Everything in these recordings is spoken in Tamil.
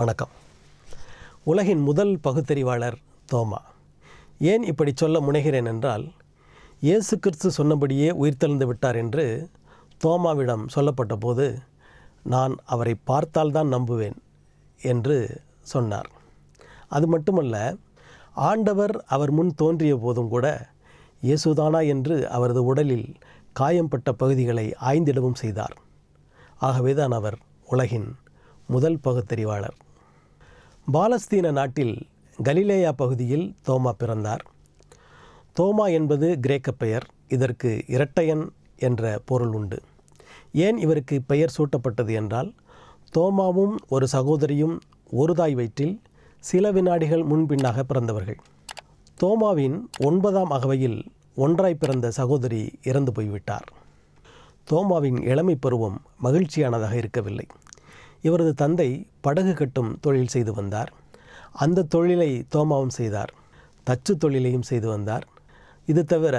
வணக்கம் உலகின் முதல் பகுத்தறிவாளர் தோமா ஏன் இப்படி சொல்ல முனைகிறேன் என்றால் இயேசு கிறிஸ்து சொன்னபடியே உயிர்த்தெழுந்து விட்டார் என்று தோமாவிடம் சொல்லப்பட்ட போது நான் அவரை பார்த்தால்தான் நம்புவேன் என்று சொன்னார் அது மட்டுமல்ல ஆண்டவர் அவர் முன் தோன்றிய போதும் கூட இயேசுதானா என்று அவரது உடலில் காயம்பட்ட பகுதிகளை ஆய்ந்திடவும் செய்தார் ஆகவேதான் அவர் உலகின் முதல் பகுத்தறிவாளர் பாலஸ்தீன நாட்டில் கலிலேயா பகுதியில் தோமா பிறந்தார் தோமா என்பது கிரேக்க பெயர் இதற்கு இரட்டையன் என்ற பொருள் உண்டு ஏன் இவருக்கு பெயர் சூட்டப்பட்டது என்றால் தோமாவும் ஒரு சகோதரியும் ஒரு தாய் வயிற்றில் சில வினாடிகள் முன்பின்னாக பிறந்தவர்கள் தோமாவின் ஒன்பதாம் அகவையில் ஒன்றாய் பிறந்த சகோதரி இறந்து போய்விட்டார் தோமாவின் இளமை பருவம் மகிழ்ச்சியானதாக இருக்கவில்லை இவரது தந்தை படகு கட்டும் தொழில் செய்து வந்தார் அந்த தொழிலை தோமாவும் செய்தார் தச்சு தொழிலையும் செய்து வந்தார் இது தவிர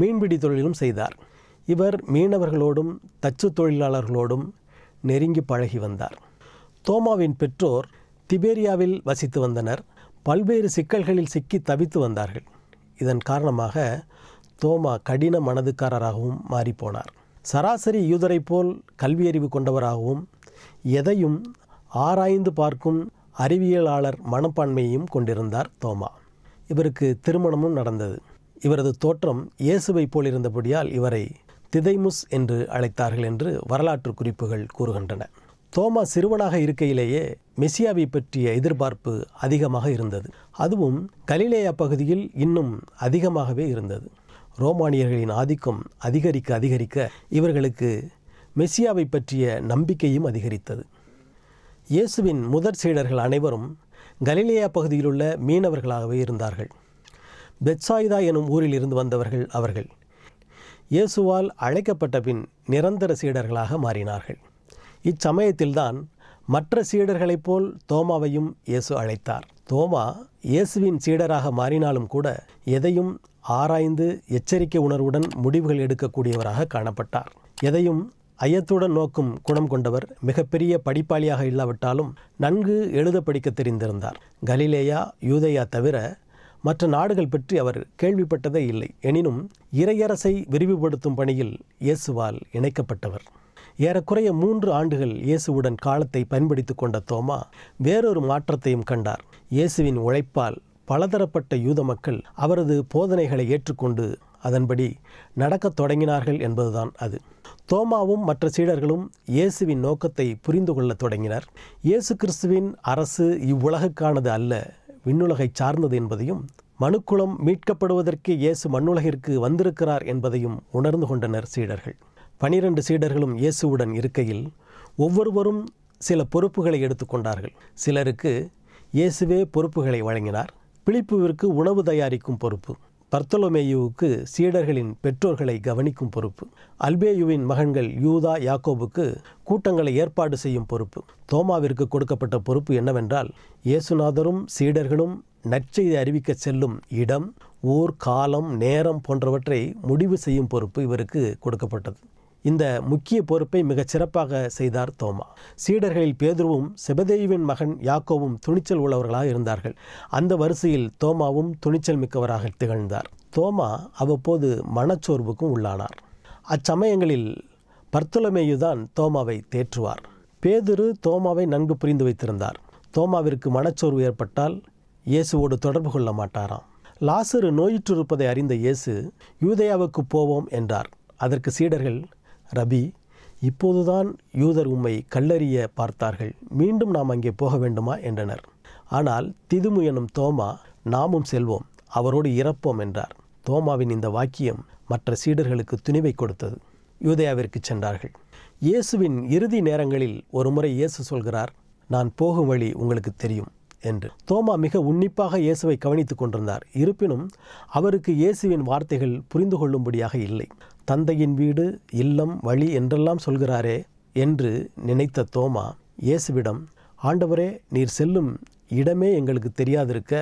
மீன்பிடி தொழிலும் செய்தார் இவர் மீனவர்களோடும் தச்சு தொழிலாளர்களோடும் நெருங்கி பழகி வந்தார் தோமாவின் பெற்றோர் திபேரியாவில் வசித்து வந்தனர் பல்வேறு சிக்கல்களில் சிக்கி தவித்து வந்தார்கள் இதன் காரணமாக தோமா கடின மனதுக்காரராகவும் மாறிப்போனார் சராசரி யூதரைப் போல் கல்வியறிவு கொண்டவராகவும் எதையும் ஆராய்ந்து பார்க்கும் அறிவியலாளர் மனப்பான்மையையும் கொண்டிருந்தார் தோமா இவருக்கு திருமணமும் நடந்தது இவரது தோற்றம் இயேசுவை போலிருந்தபடியால் இவரை திதைமுஸ் என்று அழைத்தார்கள் என்று வரலாற்று குறிப்புகள் கூறுகின்றன தோமா சிறுவனாக இருக்கையிலேயே மெசியாவை பற்றிய எதிர்பார்ப்பு அதிகமாக இருந்தது அதுவும் கலிலேயா பகுதியில் இன்னும் அதிகமாகவே இருந்தது ரோமானியர்களின் ஆதிக்கம் அதிகரிக்க அதிகரிக்க இவர்களுக்கு மெசியாவை பற்றிய நம்பிக்கையும் அதிகரித்தது இயேசுவின் முதற் சீடர்கள் அனைவரும் கலிலேயா பகுதியிலுள்ள மீனவர்களாகவே இருந்தார்கள் பெட்சாயிதா எனும் ஊரில் இருந்து வந்தவர்கள் அவர்கள் இயேசுவால் அழைக்கப்பட்ட பின் நிரந்தர சீடர்களாக மாறினார்கள் இச்சமயத்தில்தான் மற்ற சீடர்களைப் போல் தோமாவையும் இயேசு அழைத்தார் தோமா இயேசுவின் சீடராக மாறினாலும் கூட எதையும் ஆராய்ந்து எச்சரிக்கை உணர்வுடன் முடிவுகள் எடுக்கக்கூடியவராக காணப்பட்டார் எதையும் ஐயத்துடன் நோக்கும் குணம் கொண்டவர் மிகப்பெரிய படிப்பாளியாக இல்லாவிட்டாலும் நன்கு எழுத படிக்க தெரிந்திருந்தார் கலிலேயா யூதையா தவிர மற்ற நாடுகள் பற்றி அவர் கேள்விப்பட்டதே இல்லை எனினும் இறையரசை விரிவுபடுத்தும் பணியில் இயேசுவால் இணைக்கப்பட்டவர் ஏறக்குறைய மூன்று ஆண்டுகள் இயேசுவுடன் காலத்தை பயன்படுத்தி கொண்ட தோமா வேறொரு மாற்றத்தையும் கண்டார் இயேசுவின் உழைப்பால் பலதரப்பட்ட யூத மக்கள் அவரது போதனைகளை ஏற்றுக்கொண்டு அதன்படி நடக்கத் தொடங்கினார்கள் என்பதுதான் அது தோமாவும் மற்ற சீடர்களும் இயேசுவின் நோக்கத்தை புரிந்து கொள்ளத் தொடங்கினர் இயேசு கிறிஸ்துவின் அரசு இவ்வுலகுக்கானது அல்ல விண்ணுலகை சார்ந்தது என்பதையும் மனுக்குளம் மீட்கப்படுவதற்கு இயேசு மண்ணுலகிற்கு வந்திருக்கிறார் என்பதையும் உணர்ந்து கொண்டனர் சீடர்கள் பனிரெண்டு சீடர்களும் இயேசுவுடன் இருக்கையில் ஒவ்வொருவரும் சில பொறுப்புகளை எடுத்துக்கொண்டார்கள் சிலருக்கு இயேசுவே பொறுப்புகளை வழங்கினார் பிழிப்புவிற்கு உணவு தயாரிக்கும் பொறுப்பு பர்த்தலோமேயுவுக்கு சீடர்களின் பெற்றோர்களை கவனிக்கும் பொறுப்பு அல்பேயுவின் மகன்கள் யூதா யாக்கோபுக்கு கூட்டங்களை ஏற்பாடு செய்யும் பொறுப்பு தோமாவிற்கு கொடுக்கப்பட்ட பொறுப்பு என்னவென்றால் இயேசுநாதரும் சீடர்களும் நற்செய்தி அறிவிக்க செல்லும் இடம் ஊர் காலம் நேரம் போன்றவற்றை முடிவு செய்யும் பொறுப்பு இவருக்கு கொடுக்கப்பட்டது இந்த முக்கிய பொறுப்பை மிகச் சிறப்பாக செய்தார் தோமா சீடர்களில் பேதுருவும் செபதேயுவின் மகன் யாக்கோவும் துணிச்சல் உள்ளவர்களாக இருந்தார்கள் அந்த வரிசையில் தோமாவும் துணிச்சல் மிக்கவராக திகழ்ந்தார் தோமா அவ்வப்போது மனச்சோர்வுக்கும் உள்ளானார் அச்சமயங்களில் பர்த்துலமேயுதான் தோமாவை தேற்றுவார் பேதுரு தோமாவை நன்கு புரிந்து வைத்திருந்தார் தோமாவிற்கு மனச்சோர்வு ஏற்பட்டால் இயேசுவோடு தொடர்பு கொள்ள மாட்டாராம் லாசரு நோயிற்றிருப்பதை அறிந்த இயேசு யூதயாவுக்கு போவோம் என்றார் அதற்கு சீடர்கள் ரபி இப்போதுதான் யூதர் உம்மை கல்லறிய பார்த்தார்கள் மீண்டும் நாம் அங்கே போக வேண்டுமா என்றனர் ஆனால் திதுமு எனும் தோமா நாமும் செல்வோம் அவரோடு இறப்போம் என்றார் தோமாவின் இந்த வாக்கியம் மற்ற சீடர்களுக்கு துணிவை கொடுத்தது யூதயாவிற்கு சென்றார்கள் இயேசுவின் இறுதி நேரங்களில் ஒரு முறை இயேசு சொல்கிறார் நான் போகும் வழி உங்களுக்கு தெரியும் என்று தோமா மிக உன்னிப்பாக இயேசுவை கவனித்துக் கொண்டிருந்தார் இருப்பினும் அவருக்கு இயேசுவின் வார்த்தைகள் புரிந்து கொள்ளும்படியாக இல்லை தந்தையின் வீடு இல்லம் வழி என்றெல்லாம் சொல்கிறாரே என்று நினைத்த தோமா இயேசுவிடம் ஆண்டவரே நீர் செல்லும் இடமே எங்களுக்கு தெரியாதிருக்க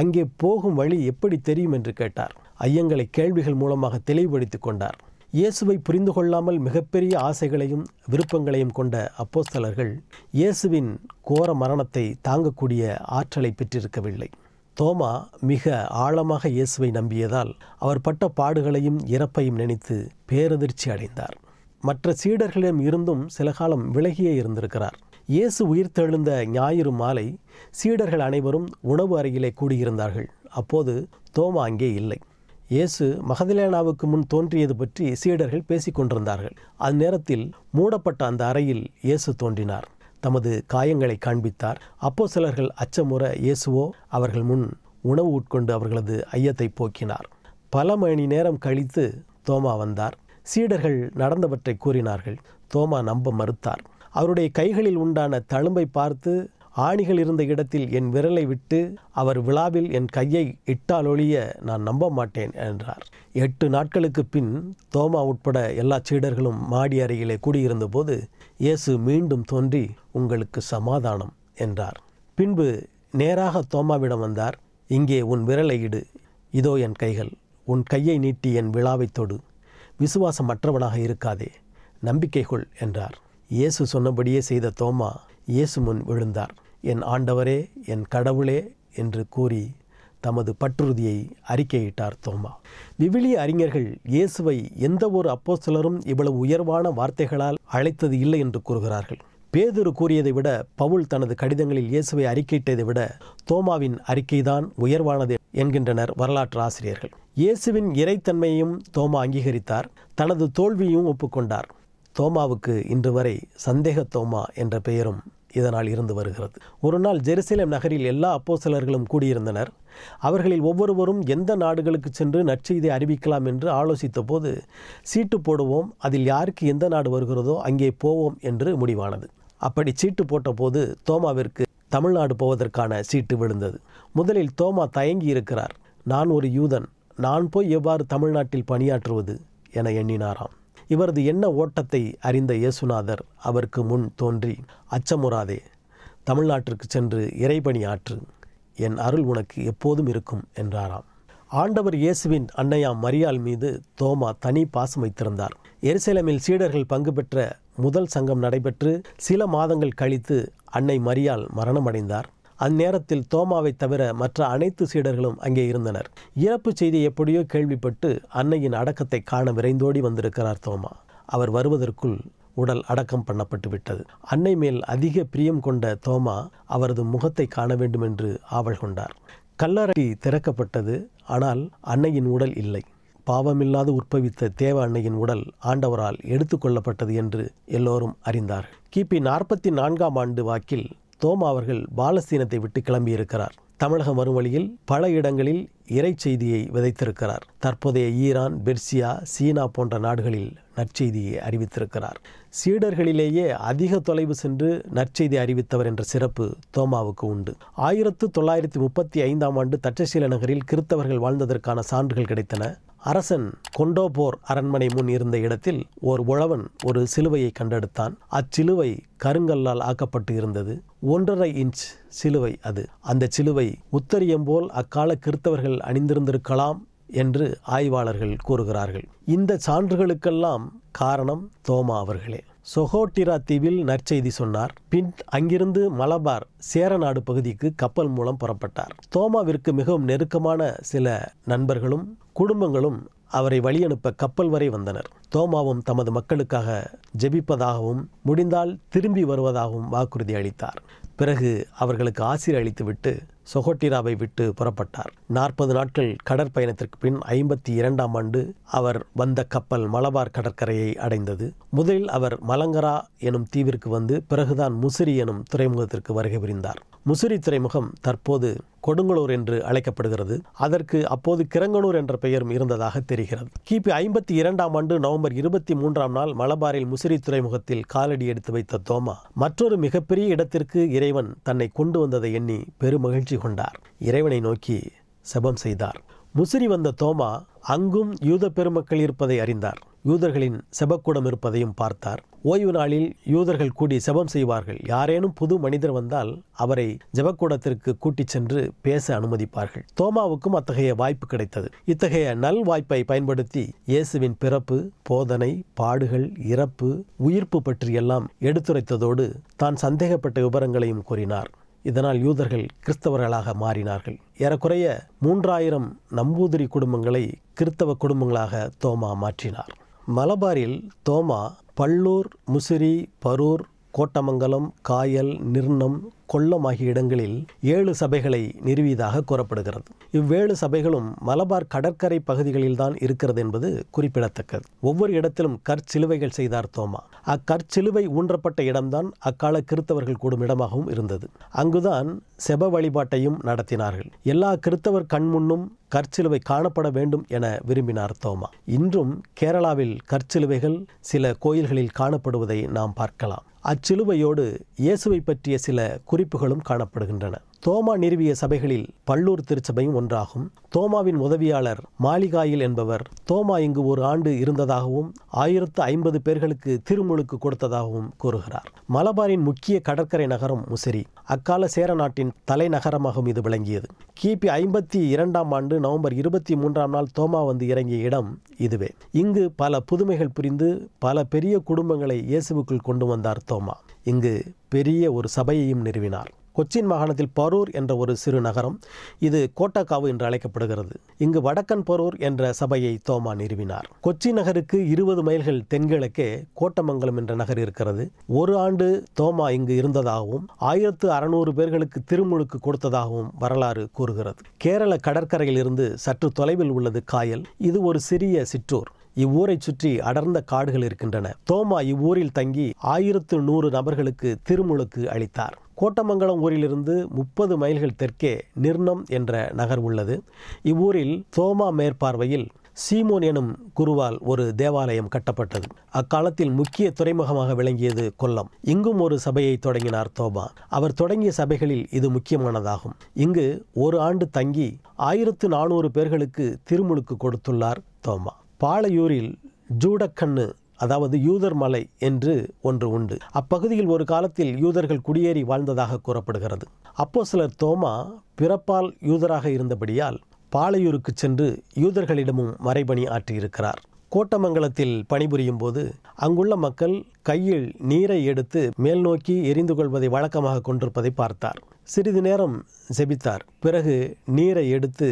அங்கே போகும் வழி எப்படி தெரியும் என்று கேட்டார் ஐயங்களை கேள்விகள் மூலமாக தெளிவுபடுத்தி கொண்டார் இயேசுவை புரிந்து கொள்ளாமல் மிகப்பெரிய ஆசைகளையும் விருப்பங்களையும் கொண்ட அப்போஸ்தலர்கள் இயேசுவின் கோர மரணத்தை தாங்கக்கூடிய ஆற்றலை பெற்றிருக்கவில்லை தோமா மிக ஆழமாக இயேசுவை நம்பியதால் அவர் பட்ட பாடுகளையும் இறப்பையும் நினைத்து பேரதிர்ச்சி அடைந்தார் மற்ற சீடர்களிடம் இருந்தும் சில காலம் விலகியே இருந்திருக்கிறார் இயேசு உயிர்த்தெழுந்த ஞாயிறு மாலை சீடர்கள் அனைவரும் உணவு அறையிலே கூடியிருந்தார்கள் அப்போது தோமா அங்கே இல்லை இயேசு மகதலேனாவுக்கு முன் தோன்றியது பற்றி சீடர்கள் பேசிக்கொண்டிருந்தார்கள் அந்நேரத்தில் மூடப்பட்ட அந்த அறையில் இயேசு தோன்றினார் தமது காயங்களை காண்பித்தார் அப்போ சிலர்கள் அச்சமுற இயேசுவோ அவர்கள் முன் உணவு உட்கொண்டு அவர்களது ஐயத்தை போக்கினார் பல மணி நேரம் கழித்து தோமா வந்தார் சீடர்கள் நடந்தவற்றை கூறினார்கள் தோமா நம்ப மறுத்தார் அவருடைய கைகளில் உண்டான தழும்பை பார்த்து ஆணிகள் இருந்த இடத்தில் என் விரலை விட்டு அவர் விழாவில் என் கையை இட்டாலொழிய நான் நம்ப மாட்டேன் என்றார் எட்டு நாட்களுக்கு பின் தோமா உட்பட எல்லா சீடர்களும் மாடி அறையிலே கூடியிருந்த போது இயேசு மீண்டும் தோன்றி உங்களுக்கு சமாதானம் என்றார் பின்பு நேராக தோமாவிடம் வந்தார் இங்கே உன் விரலை இடு இதோ என் கைகள் உன் கையை நீட்டி என் விழாவை தொடு விசுவாசம் மற்றவனாக இருக்காதே நம்பிக்கை கொள் என்றார் இயேசு சொன்னபடியே செய்த தோமா இயேசு முன் விழுந்தார் என் ஆண்டவரே என் கடவுளே என்று கூறி தமது பற்றுறுதியை அறிக்கையிட்டார் தோமா விவிலிய அறிஞர்கள் இயேசுவை எந்த ஒரு அப்போஸ்தலரும் இவ்வளவு உயர்வான வார்த்தைகளால் அழைத்தது இல்லை என்று கூறுகிறார்கள் பேதுரு கூறியதை விட பவுல் தனது கடிதங்களில் இயேசுவை அறிக்கையிட்டதை விட தோமாவின் அறிக்கைதான் உயர்வானது என்கின்றனர் வரலாற்று ஆசிரியர்கள் இயேசுவின் இறைத்தன்மையையும் தோமா அங்கீகரித்தார் தனது தோல்வியையும் ஒப்புக்கொண்டார் தோமாவுக்கு இன்று வரை சந்தேக தோமா என்ற பெயரும் இதனால் இருந்து வருகிறது ஒரு நாள் ஜெருசலேம் நகரில் எல்லா அப்போசலர்களும் கூடியிருந்தனர் அவர்களில் ஒவ்வொருவரும் எந்த நாடுகளுக்கு சென்று நற்செய்தி அறிவிக்கலாம் என்று ஆலோசித்த போது சீட்டு போடுவோம் அதில் யாருக்கு எந்த நாடு வருகிறதோ அங்கே போவோம் என்று முடிவானது அப்படி சீட்டு போட்டபோது தோமாவிற்கு தமிழ்நாடு போவதற்கான சீட்டு விழுந்தது முதலில் தோமா தயங்கி இருக்கிறார் நான் ஒரு யூதன் நான் போய் எவ்வாறு தமிழ்நாட்டில் பணியாற்றுவது என எண்ணினாராம் இவரது என்ன ஓட்டத்தை அறிந்த இயேசுநாதர் அவருக்கு முன் தோன்றி அச்சமுறாதே தமிழ்நாட்டிற்கு சென்று இறைபணி ஆற்று என் அருள் உனக்கு எப்போதும் இருக்கும் என்றாராம் ஆண்டவர் இயேசுவின் அன்னையாம் மரியாள் மீது தோமா தனி பாசம் வைத்திருந்தார் எருசலேமில் சீடர்கள் பங்கு பெற்ற முதல் சங்கம் நடைபெற்று சில மாதங்கள் கழித்து அன்னை மரியாள் மரணமடைந்தார் அந்நேரத்தில் தோமாவை தவிர மற்ற அனைத்து சீடர்களும் அங்கே இருந்தனர் இறப்பு செய்தி எப்படியோ கேள்விப்பட்டு அன்னையின் அடக்கத்தை காண விரைந்தோடி வந்திருக்கிறார் தோமா அவர் வருவதற்குள் உடல் அடக்கம் பண்ணப்பட்டு விட்டது அன்னை மேல் அதிக பிரியம் கொண்ட தோமா அவரது முகத்தை காண வேண்டும் என்று ஆவல் கொண்டார் கல்லறை திறக்கப்பட்டது ஆனால் அன்னையின் உடல் இல்லை பாவமில்லாது உற்பவித்த தேவ அன்னையின் உடல் ஆண்டவரால் எடுத்துக்கொள்ளப்பட்டது என்று எல்லோரும் அறிந்தார் கிபி நாற்பத்தி நான்காம் ஆண்டு வாக்கில் தோமா அவர்கள் பாலஸ்தீனத்தை விட்டு கிளம்பியிருக்கிறார் தமிழக மறுமொழியில் பல இடங்களில் இறைச்செய்தியை விதைத்திருக்கிறார் தற்போதைய ஈரான் பெர்சியா சீனா போன்ற நாடுகளில் நற்செய்தியை அறிவித்திருக்கிறார் சீடர்களிலேயே அதிக தொலைவு சென்று நற்செய்தி அறிவித்தவர் என்ற சிறப்பு தோமாவுக்கு உண்டு ஆயிரத்து தொள்ளாயிரத்தி முப்பத்தி ஐந்தாம் ஆண்டு தட்சசீல நகரில் கிறித்தவர்கள் வாழ்ந்ததற்கான சான்றுகள் கிடைத்தன அரசன் கொண்டோபோர் அரண்மனை முன் இருந்த இடத்தில் ஓர் உழவன் ஒரு சிலுவையை கண்டெடுத்தான் அச்சிலுவை கருங்கல்லால் ஆக்கப்பட்டு இருந்தது ஒன்றரை இன்ச் சிலுவை அது அந்த சிலுவை உத்தரியம் போல் அக்கால கிறித்தவர்கள் அணிந்திருந்திருக்கலாம் என்று ஆய்வாளர்கள் கூறுகிறார்கள் இந்த சான்றுகளுக்கெல்லாம் காரணம் தோமா அவர்களே சொஹோட்டிரா தீவில் நற்செய்தி சொன்னார் பின் அங்கிருந்து மலபார் சேரநாடு பகுதிக்கு கப்பல் மூலம் புறப்பட்டார் தோமாவிற்கு மிகவும் நெருக்கமான சில நண்பர்களும் குடும்பங்களும் அவரை வழியனுப்ப கப்பல் வரை வந்தனர் தோமாவும் தமது மக்களுக்காக ஜெபிப்பதாகவும் முடிந்தால் திரும்பி வருவதாகவும் வாக்குறுதி அளித்தார் பிறகு அவர்களுக்கு ஆசிரியர் அளித்துவிட்டு சொகோட்டிராவை விட்டு புறப்பட்டார் நாற்பது நாட்கள் கடற்பயணத்திற்கு பின் ஐம்பத்தி இரண்டாம் ஆண்டு அவர் வந்த கப்பல் மலபார் கடற்கரையை அடைந்தது முதலில் அவர் மலங்கரா எனும் தீவிற்கு வந்து பிறகுதான் முசிறி எனும் துறைமுகத்திற்கு வருகை புரிந்தார் முசிறி துறைமுகம் தற்போது கொடுங்கலூர் என்று அழைக்கப்படுகிறது அதற்கு அப்போது கிரங்கனூர் என்ற பெயரும் இருந்ததாக தெரிகிறது கிபி ஐம்பத்தி இரண்டாம் ஆண்டு நவம்பர் இருபத்தி மூன்றாம் நாள் மலபாரில் முசிறி துறைமுகத்தில் காலடி எடுத்து வைத்த தோமா மற்றொரு மிகப்பெரிய இடத்திற்கு இறைவன் தன்னை கொண்டு வந்ததை எண்ணி பெருமகிழ்ச்சி கொண்டார் இறைவனை நோக்கி செபம் செய்தார் முசிறி வந்த தோமா அங்கும் யூத பெருமக்கள் இருப்பதை அறிந்தார் யூதர்களின் செபக்கூடம் இருப்பதையும் பார்த்தார் ஓய்வு நாளில் யூதர்கள் கூடி செபம் செய்வார்கள் யாரேனும் புது மனிதர் வந்தால் அவரை ஜபக்கூடத்திற்கு கூட்டிச் சென்று பேச அனுமதிப்பார்கள் தோமாவுக்கும் அத்தகைய வாய்ப்பு கிடைத்தது இத்தகைய நல் வாய்ப்பை பயன்படுத்தி இயேசுவின் பிறப்பு போதனை பாடுகள் இறப்பு உயிர்ப்பு பற்றியெல்லாம் எடுத்துரைத்ததோடு தான் சந்தேகப்பட்ட விவரங்களையும் கூறினார் இதனால் யூதர்கள் கிறிஸ்தவர்களாக மாறினார்கள் ஏறக்குறைய மூன்றாயிரம் நம்பூதிரி குடும்பங்களை கிறிஸ்தவ குடும்பங்களாக தோமா மாற்றினார் மலபாரில் தோமா பல்லூர் முசிறி பரூர் கோட்டமங்கலம் காயல் நிர்ணம் கொல்லம் ஆகிய இடங்களில் ஏழு சபைகளை நிறுவியதாக கூறப்படுகிறது இவ்வேழு சபைகளும் மலபார் கடற்கரை பகுதிகளில்தான் இருக்கிறது என்பது குறிப்பிடத்தக்கது ஒவ்வொரு இடத்திலும் கற்சிலுவைகள் செய்தார் தோமா அக்கற்சிலுவை ஊன்றப்பட்ட இடம்தான் அக்கால கிறித்தவர்கள் கூடும் இடமாகவும் இருந்தது அங்குதான் செப வழிபாட்டையும் நடத்தினார்கள் எல்லா கிறித்தவர் கண்முன்னும் கற்சிலுவை காணப்பட வேண்டும் என விரும்பினார் தோமா இன்றும் கேரளாவில் கற்சிலுவைகள் சில கோயில்களில் காணப்படுவதை நாம் பார்க்கலாம் அச்சிலுவையோடு இயேசுவை பற்றிய சில குறிப்புகளும் காணப்படுகின்றன தோமா நிறுவிய சபைகளில் பல்லூர் திருச்சபையும் ஒன்றாகும் தோமாவின் உதவியாளர் மாளிகாயில் என்பவர் தோமா இங்கு ஒரு ஆண்டு இருந்ததாகவும் ஆயிரத்து ஐம்பது பேர்களுக்கு திருமுழுக்கு கொடுத்ததாகவும் கூறுகிறார் மலபாரின் முக்கிய கடற்கரை நகரம் முசிறி அக்கால சேர நாட்டின் தலைநகரமாகவும் இது விளங்கியது கிபி ஐம்பத்தி இரண்டாம் ஆண்டு நவம்பர் இருபத்தி மூன்றாம் நாள் தோமா வந்து இறங்கிய இடம் இதுவே இங்கு பல புதுமைகள் புரிந்து பல பெரிய குடும்பங்களை இயேசுவுக்குள் கொண்டு வந்தார் தோமா இங்கு பெரிய ஒரு சபையையும் நிறுவினார் கொச்சின் மாகாணத்தில் பரூர் என்ற ஒரு சிறு நகரம் இது கோட்டாக்காவு என்று அழைக்கப்படுகிறது இங்கு வடக்கன் பரூர் என்ற சபையை தோமா நிறுவினார் கொச்சி நகருக்கு இருபது மைல்கள் தென்கிழக்கே கோட்டமங்கலம் என்ற நகர் இருக்கிறது ஒரு ஆண்டு தோமா இங்கு இருந்ததாகவும் ஆயிரத்து அறுநூறு பேர்களுக்கு திருமுழுக்கு கொடுத்ததாகவும் வரலாறு கூறுகிறது கேரள கடற்கரையில் இருந்து சற்று தொலைவில் உள்ளது காயல் இது ஒரு சிறிய சிற்றூர் இவ்வூரை சுற்றி அடர்ந்த காடுகள் இருக்கின்றன தோமா இவ்வூரில் தங்கி ஆயிரத்து நூறு நபர்களுக்கு திருமுழுக்கு அளித்தார் கோட்டமங்கலம் ஊரிலிருந்து முப்பது மைல்கள் தெற்கே நிர்ணம் என்ற நகர் உள்ளது இவ்வூரில் சோமா மேற்பார்வையில் சீமோன் எனும் குருவால் ஒரு தேவாலயம் கட்டப்பட்டது அக்காலத்தில் முக்கிய துறைமுகமாக விளங்கியது கொல்லம் இங்கும் ஒரு சபையை தொடங்கினார் தோபா அவர் தொடங்கிய சபைகளில் இது முக்கியமானதாகும் இங்கு ஒரு ஆண்டு தங்கி ஆயிரத்து நானூறு பேர்களுக்கு திருமுழுக்கு கொடுத்துள்ளார் தோமா பாலையூரில் ஜூடக்கண்ணு அதாவது யூதர் மலை என்று ஒன்று உண்டு அப்பகுதியில் ஒரு காலத்தில் யூதர்கள் குடியேறி வாழ்ந்ததாக கூறப்படுகிறது அப்போ சிலர் தோமா பிறப்பால் யூதராக இருந்தபடியால் பாளையூருக்கு சென்று யூதர்களிடமும் மறைபணி ஆற்றியிருக்கிறார் கோட்டமங்கலத்தில் பணிபுரியும் போது அங்குள்ள மக்கள் கையில் நீரை எடுத்து மேல் நோக்கி எரிந்து கொள்வதை வழக்கமாக கொண்டிருப்பதை பார்த்தார் சிறிது நேரம் செபித்தார் பிறகு நீரை எடுத்து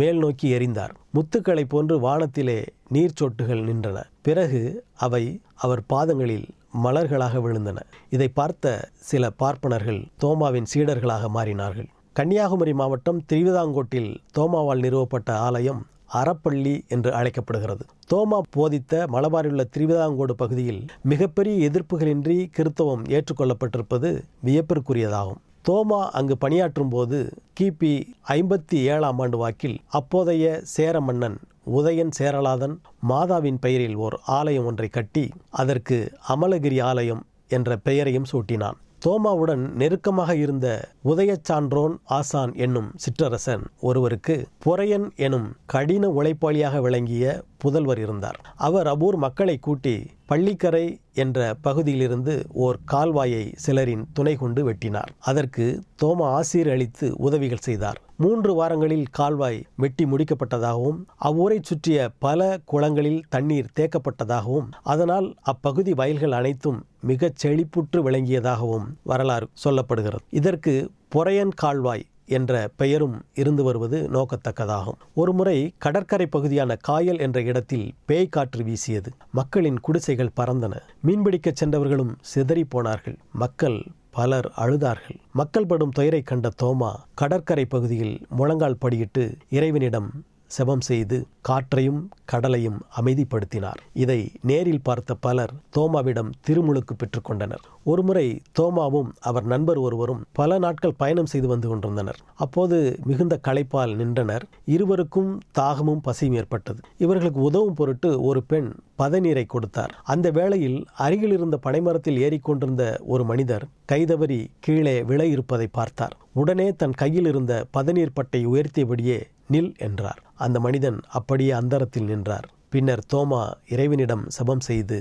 மேல் நோக்கி எறிந்தார் முத்துக்களை போன்று வானத்திலே நீர் சொட்டுகள் நின்றன பிறகு அவை அவர் பாதங்களில் மலர்களாக விழுந்தன இதை பார்த்த சில பார்ப்பனர்கள் தோமாவின் சீடர்களாக மாறினார்கள் கன்னியாகுமரி மாவட்டம் திருவிதாங்கோட்டில் தோமாவால் நிறுவப்பட்ட ஆலயம் அறப்பள்ளி என்று அழைக்கப்படுகிறது தோமா போதித்த மலபாரிலுள்ள திருவிதாங்கோடு பகுதியில் மிகப்பெரிய எதிர்ப்புகளின்றி கிறித்தவம் ஏற்றுக்கொள்ளப்பட்டிருப்பது வியப்பிற்குரியதாகும் தோமா அங்கு பணியாற்றும் போது கிபி ஐம்பத்தி ஏழாம் ஆண்டு வாக்கில் அப்போதைய சேர மன்னன் உதயன் சேரலாதன் மாதாவின் பெயரில் ஓர் ஆலயம் ஒன்றை கட்டி அதற்கு அமலகிரி ஆலயம் என்ற பெயரையும் சூட்டினான் தோமாவுடன் நெருக்கமாக இருந்த உதய சான்றோன் ஆசான் என்னும் சிற்றரசன் ஒருவருக்கு புரையன் எனும் கடின உழைப்பாளியாக விளங்கிய புதல்வர் இருந்தார் அவர் அபூர் மக்களை கூட்டி பள்ளிக்கரை என்ற பகுதியிலிருந்து ஓர் கால்வாயை சிலரின் துணை கொண்டு வெட்டினார் அதற்கு தோம ஆசிரியர் அளித்து உதவிகள் செய்தார் மூன்று வாரங்களில் கால்வாய் வெட்டி முடிக்கப்பட்டதாகவும் அவ்வூரை சுற்றிய பல குளங்களில் தண்ணீர் தேக்கப்பட்டதாகவும் அதனால் அப்பகுதி வயல்கள் அனைத்தும் மிகச் செழிப்புற்று விளங்கியதாகவும் வரலாறு சொல்லப்படுகிறது இதற்கு பொறையன் கால்வாய் என்ற பெயரும் இருந்து வருவது நோக்கத்தக்கதாகும் ஒருமுறை கடற்கரை பகுதியான காயல் என்ற இடத்தில் பேய் காற்று வீசியது மக்களின் குடிசைகள் பறந்தன மீன்பிடிக்கச் சென்றவர்களும் சிதறி போனார்கள் மக்கள் பலர் அழுதார்கள் மக்கள் படும் துயரை கண்ட தோமா கடற்கரை பகுதியில் முழங்கால் படியிட்டு இறைவனிடம் செபம் செய்து காற்றையும் கடலையும் அமைதிப்படுத்தினார் இதை நேரில் பார்த்த பலர் தோமாவிடம் திருமுழுக்கு பெற்றுக்கொண்டனர் ஒருமுறை தோமாவும் அவர் நண்பர் ஒருவரும் பல நாட்கள் பயணம் செய்து வந்து கொண்டிருந்தனர் அப்போது மிகுந்த களைப்பால் நின்றனர் இருவருக்கும் தாகமும் பசியும் ஏற்பட்டது இவர்களுக்கு உதவும் பொருட்டு ஒரு பெண் பதநீரை கொடுத்தார் அந்த வேளையில் அருகில் இருந்த பனைமரத்தில் ஏறிக்கொண்டிருந்த ஒரு மனிதர் கைதவறி கீழே விளை இருப்பதை பார்த்தார் உடனே தன் கையில் இருந்த பதநீர் பட்டை உயர்த்தியபடியே நில் என்றார் அந்த மனிதன் அப்படியே அந்தரத்தில் நின்றார் பின்னர் தோமா இறைவனிடம் சபம் செய்து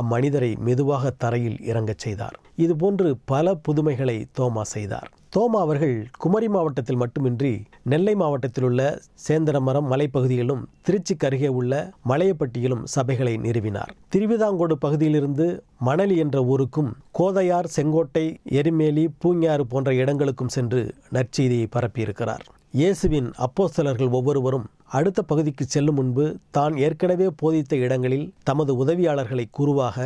அம்மனிதரை மெதுவாக தரையில் இறங்கச் செய்தார் இதுபோன்று பல புதுமைகளை தோமா செய்தார் தோமா அவர்கள் குமரி மாவட்டத்தில் மட்டுமின்றி நெல்லை மாவட்டத்தில் உள்ள சேந்தனமரம் மலைப்பகுதியிலும் திருச்சிக்கு அருகே உள்ள மலையப்பட்டியிலும் சபைகளை நிறுவினார் திருவிதாங்கோடு பகுதியிலிருந்து மணலி என்ற ஊருக்கும் கோதையார் செங்கோட்டை எரிமேலி பூஞ்ஞாறு போன்ற இடங்களுக்கும் சென்று நற்செய்தியை பரப்பியிருக்கிறார் இயேசுவின் அப்போஸ்தலர்கள் ஒவ்வொருவரும் அடுத்த பகுதிக்கு செல்லும் முன்பு தான் ஏற்கனவே போதித்த இடங்களில் தமது உதவியாளர்களை குருவாக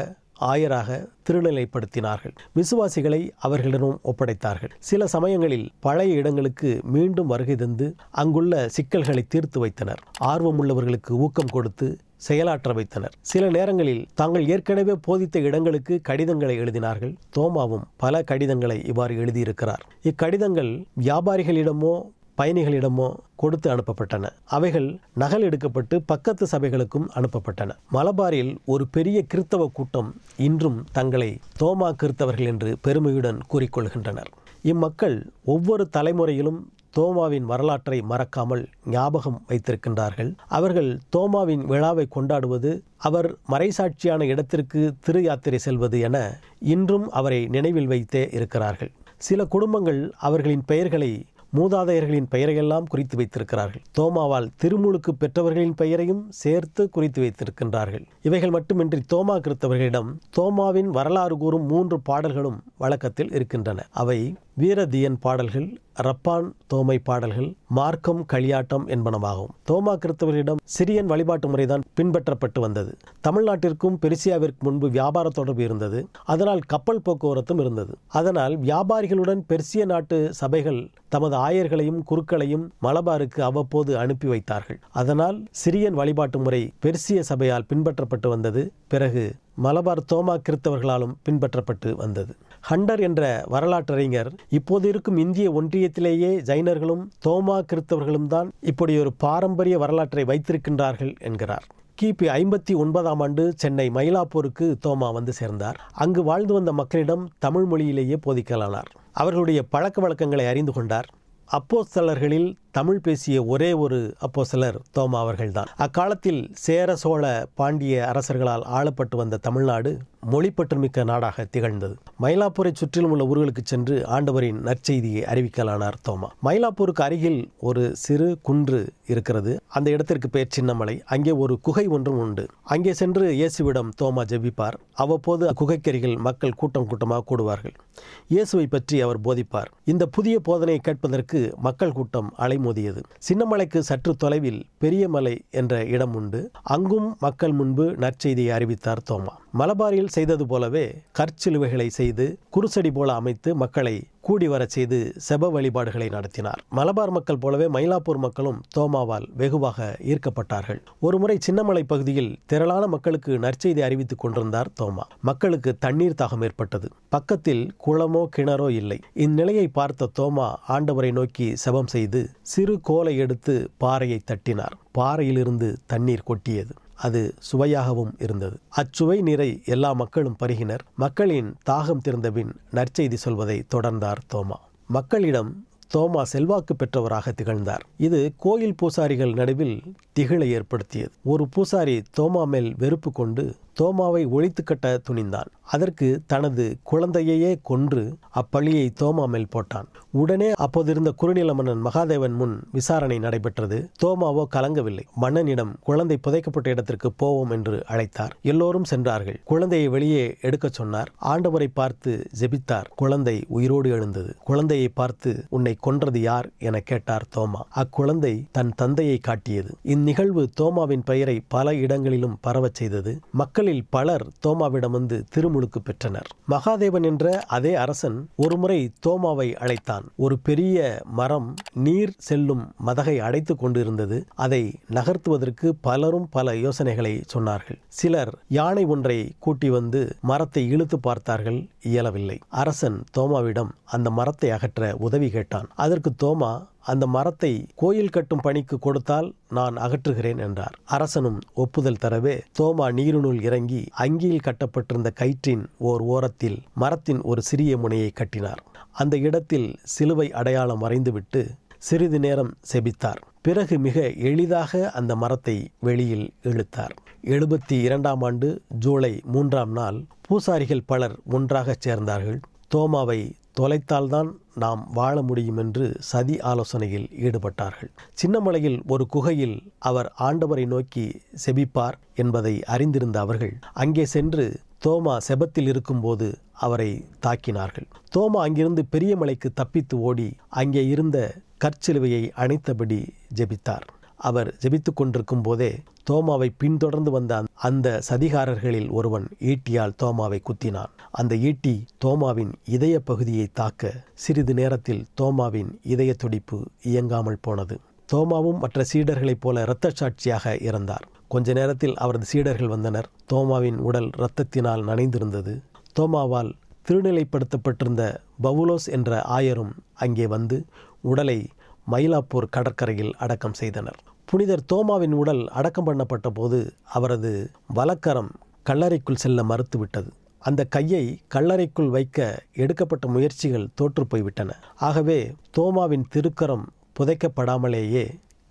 ஆயராக திருநிலைப்படுத்தினார்கள் விசுவாசிகளை அவர்களிடம் ஒப்படைத்தார்கள் சில சமயங்களில் பழைய இடங்களுக்கு மீண்டும் வருகை தந்து அங்குள்ள சிக்கல்களை தீர்த்து வைத்தனர் ஆர்வமுள்ளவர்களுக்கு ஊக்கம் கொடுத்து செயலாற்ற வைத்தனர் சில நேரங்களில் தாங்கள் ஏற்கனவே போதித்த இடங்களுக்கு கடிதங்களை எழுதினார்கள் தோமாவும் பல கடிதங்களை இவ்வாறு எழுதியிருக்கிறார் இக்கடிதங்கள் வியாபாரிகளிடமோ பயணிகளிடமோ கொடுத்து அனுப்பப்பட்டன அவைகள் நகல் எடுக்கப்பட்டு பக்கத்து சபைகளுக்கும் அனுப்பப்பட்டன மலபாரில் ஒரு பெரிய கிறித்தவ கூட்டம் இன்றும் தங்களை தோமா கிறித்தவர்கள் என்று பெருமையுடன் கூறிக்கொள்கின்றனர் இம்மக்கள் ஒவ்வொரு தலைமுறையிலும் தோமாவின் வரலாற்றை மறக்காமல் ஞாபகம் வைத்திருக்கின்றார்கள் அவர்கள் தோமாவின் விழாவை கொண்டாடுவது அவர் மறைசாட்சியான இடத்திற்கு திரு யாத்திரை செல்வது என இன்றும் அவரை நினைவில் வைத்தே இருக்கிறார்கள் சில குடும்பங்கள் அவர்களின் பெயர்களை மூதாதையர்களின் பெயரையெல்லாம் குறித்து வைத்திருக்கிறார்கள் தோமாவால் திருமுழுக்கு பெற்றவர்களின் பெயரையும் சேர்த்து குறித்து வைத்திருக்கின்றார்கள் இவைகள் மட்டுமின்றி தோமா கிறித்தவர்களிடம் தோமாவின் வரலாறு கூறும் மூன்று பாடல்களும் வழக்கத்தில் இருக்கின்றன அவை வீரதியன் பாடல்கள் ரப்பான் தோமை பாடல்கள் மார்க்கம் களியாட்டம் என்பனவாகும் தோமா கிறித்தவர்களிடம் சிரியன் வழிபாட்டு முறைதான் பின்பற்றப்பட்டு வந்தது தமிழ்நாட்டிற்கும் பெருசியாவிற்கு முன்பு வியாபார தொடர்பு இருந்தது அதனால் கப்பல் போக்குவரத்தும் இருந்தது அதனால் வியாபாரிகளுடன் பெர்சிய நாட்டு சபைகள் தமது ஆயர்களையும் குருக்களையும் மலபாருக்கு அவ்வப்போது அனுப்பி வைத்தார்கள் அதனால் சிரியன் வழிபாட்டு முறை பெர்சிய சபையால் பின்பற்றப்பட்டு வந்தது பிறகு மலபார் தோமா கிறித்தவர்களாலும் பின்பற்றப்பட்டு வந்தது ஹண்டர் என்ற வரலாற்றறிஞர் இப்போது இருக்கும் இந்திய ஒன்றியத்திலேயே ஜைனர்களும் தோமா கிறித்தவர்களும் தான் இப்படி ஒரு பாரம்பரிய வரலாற்றை வைத்திருக்கின்றார்கள் என்கிறார் கிபி ஐம்பத்தி ஒன்பதாம் ஆண்டு சென்னை மயிலாப்பூருக்கு தோமா வந்து சேர்ந்தார் அங்கு வாழ்ந்து வந்த மக்களிடம் தமிழ் மொழியிலேயே போதிக்கலானார் அவர்களுடைய பழக்க வழக்கங்களை அறிந்து கொண்டார் அப்போஸ்தலர்களில் தமிழ் பேசிய ஒரே ஒரு அப்போஸ்தலர் தோமா அவர்கள்தான் அக்காலத்தில் சேர சோழ பாண்டிய அரசர்களால் ஆளப்பட்டு வந்த தமிழ்நாடு மொழிப்பற்றுமிக்க நாடாக திகழ்ந்தது மயிலாப்பூரை சுற்றிலும் உள்ள ஊர்களுக்கு சென்று ஆண்டவரின் நற்செய்தியை அறிவிக்கலானார் தோமா மயிலாப்பூருக்கு அருகில் ஒரு சிறு குன்று இருக்கிறது அந்த இடத்திற்கு பெயர் சின்னமலை அங்கே ஒரு குகை ஒன்றும் உண்டு அங்கே சென்று இயேசுவிடம் தோமா ஜெபிப்பார் அவ்வப்போது குகைக்கரிகள் மக்கள் கூட்டம் கூட்டமாக கூடுவார்கள் இயேசுவை பற்றி அவர் போதிப்பார் இந்த புதிய போதனையை கேட்பதற்கு மக்கள் கூட்டம் அலைமோதியது சின்னமலைக்கு சற்று தொலைவில் பெரியமலை என்ற இடம் உண்டு அங்கும் மக்கள் முன்பு நற்செய்தியை அறிவித்தார் தோமா மலபாரில் செய்தது போலவே கற்சிலுவைகளை செய்து குருசடி போல அமைத்து மக்களை கூடி வரச் செய்து செப வழிபாடுகளை நடத்தினார் மலபார் மக்கள் போலவே மயிலாப்பூர் மக்களும் தோமாவால் வெகுவாக ஈர்க்கப்பட்டார்கள் ஒருமுறை சின்னமலை பகுதியில் திரளான மக்களுக்கு நற்செய்தி அறிவித்துக் கொண்டிருந்தார் தோமா மக்களுக்கு தண்ணீர் தாகம் ஏற்பட்டது பக்கத்தில் குளமோ கிணறோ இல்லை இந்நிலையை பார்த்த தோமா ஆண்டவரை நோக்கி செபம் செய்து சிறு கோலை எடுத்து பாறையை தட்டினார் பாறையிலிருந்து தண்ணீர் கொட்டியது அது சுவையாகவும் இருந்தது அச்சுவை நீரை எல்லா மக்களும் பருகினர் மக்களின் தாகம் திருந்தபின் நற்செய்தி சொல்வதை தொடர்ந்தார் தோமா மக்களிடம் தோமா செல்வாக்கு பெற்றவராக திகழ்ந்தார் இது கோயில் பூசாரிகள் நடுவில் திகழை ஏற்படுத்தியது ஒரு பூசாரி தோமா மேல் வெறுப்பு கொண்டு தோமாவை ஒழித்து கட்ட துணிந்தான் அதற்கு தனது குழந்தையையே கொன்று அப்பழியை தோமா மேல் போட்டான் உடனே அப்போதிருந்த குறுநில மன்னன் மகாதேவன் முன் விசாரணை நடைபெற்றது தோமாவோ கலங்கவில்லை மன்னனிடம் குழந்தை புதைக்கப்பட்ட இடத்திற்கு போவோம் என்று அழைத்தார் எல்லோரும் சென்றார்கள் குழந்தையை வெளியே எடுக்கச் சொன்னார் ஆண்டவரை பார்த்து ஜெபித்தார் குழந்தை உயிரோடு எழுந்தது குழந்தையை பார்த்து உன்னை கொன்றது யார் என கேட்டார் தோமா அக்குழந்தை தன் தந்தையை காட்டியது இந்நிகழ்வு தோமாவின் பெயரை பல இடங்களிலும் பரவச் செய்தது மக்கள் மக்களில் பலர் தோமாவிடம் வந்து திருமுழுக்கு பெற்றனர் மகாதேவன் என்ற அதே அரசன் ஒருமுறை தோமாவை அழைத்தான் ஒரு பெரிய மரம் நீர் செல்லும் மதகை அடைத்துக் கொண்டிருந்தது அதை நகர்த்துவதற்கு பலரும் பல யோசனைகளை சொன்னார்கள் சிலர் யானை ஒன்றை கூட்டி வந்து மரத்தை இழுத்து பார்த்தார்கள் இயலவில்லை அரசன் தோமாவிடம் அந்த மரத்தை அகற்ற உதவி கேட்டான் அதற்கு தோமா அந்த மரத்தை கோயில் கட்டும் பணிக்கு கொடுத்தால் நான் அகற்றுகிறேன் என்றார் அரசனும் ஒப்புதல் தரவே தோமா நீரினுள் இறங்கி அங்கியில் கட்டப்பட்டிருந்த கயிற்றின் ஓர் ஓரத்தில் மரத்தின் ஒரு சிறிய முனையை கட்டினார் அந்த இடத்தில் சிலுவை அடையாளம் வரைந்துவிட்டு சிறிது நேரம் செபித்தார் பிறகு மிக எளிதாக அந்த மரத்தை வெளியில் இழுத்தார் எழுபத்தி இரண்டாம் ஆண்டு ஜூலை மூன்றாம் நாள் பூசாரிகள் பலர் ஒன்றாக சேர்ந்தார்கள் தோமாவை தொலைத்தால்தான் நாம் வாழ முடியும் என்று சதி ஆலோசனையில் ஈடுபட்டார்கள் சின்னமலையில் ஒரு குகையில் அவர் ஆண்டவரை நோக்கி செபிப்பார் என்பதை அறிந்திருந்த அவர்கள் அங்கே சென்று தோமா செபத்தில் இருக்கும்போது அவரை தாக்கினார்கள் தோமா அங்கிருந்து பெரிய மலைக்கு தப்பித்து ஓடி அங்கே இருந்த கற்சிலுவையை அணைத்தபடி ஜெபித்தார் அவர் ஜெபித்து கொண்டிருக்கும் போதே தோமாவை பின்தொடர்ந்து வந்த அந்த சதிகாரர்களில் ஒருவன் ஈட்டியால் தோமாவை குத்தினான் அந்த ஈட்டி தோமாவின் இதய பகுதியை தாக்க சிறிது நேரத்தில் தோமாவின் இதய துடிப்பு இயங்காமல் போனது தோமாவும் மற்ற சீடர்களைப் போல இரத்த சாட்சியாக இறந்தார் கொஞ்ச நேரத்தில் அவரது சீடர்கள் வந்தனர் தோமாவின் உடல் இரத்தத்தினால் நனைந்திருந்தது தோமாவால் திருநிலைப்படுத்தப்பட்டிருந்த பவுலோஸ் என்ற ஆயரும் அங்கே வந்து உடலை மயிலாப்பூர் கடற்கரையில் அடக்கம் செய்தனர் புனிதர் தோமாவின் உடல் அடக்கம் பண்ணப்பட்ட போது அவரது வலக்கரம் கல்லறைக்குள் செல்ல மறுத்துவிட்டது அந்த கையை கல்லறைக்குள் வைக்க எடுக்கப்பட்ட முயற்சிகள் தோற்று போய்விட்டன ஆகவே தோமாவின் திருக்கரம் புதைக்கப்படாமலேயே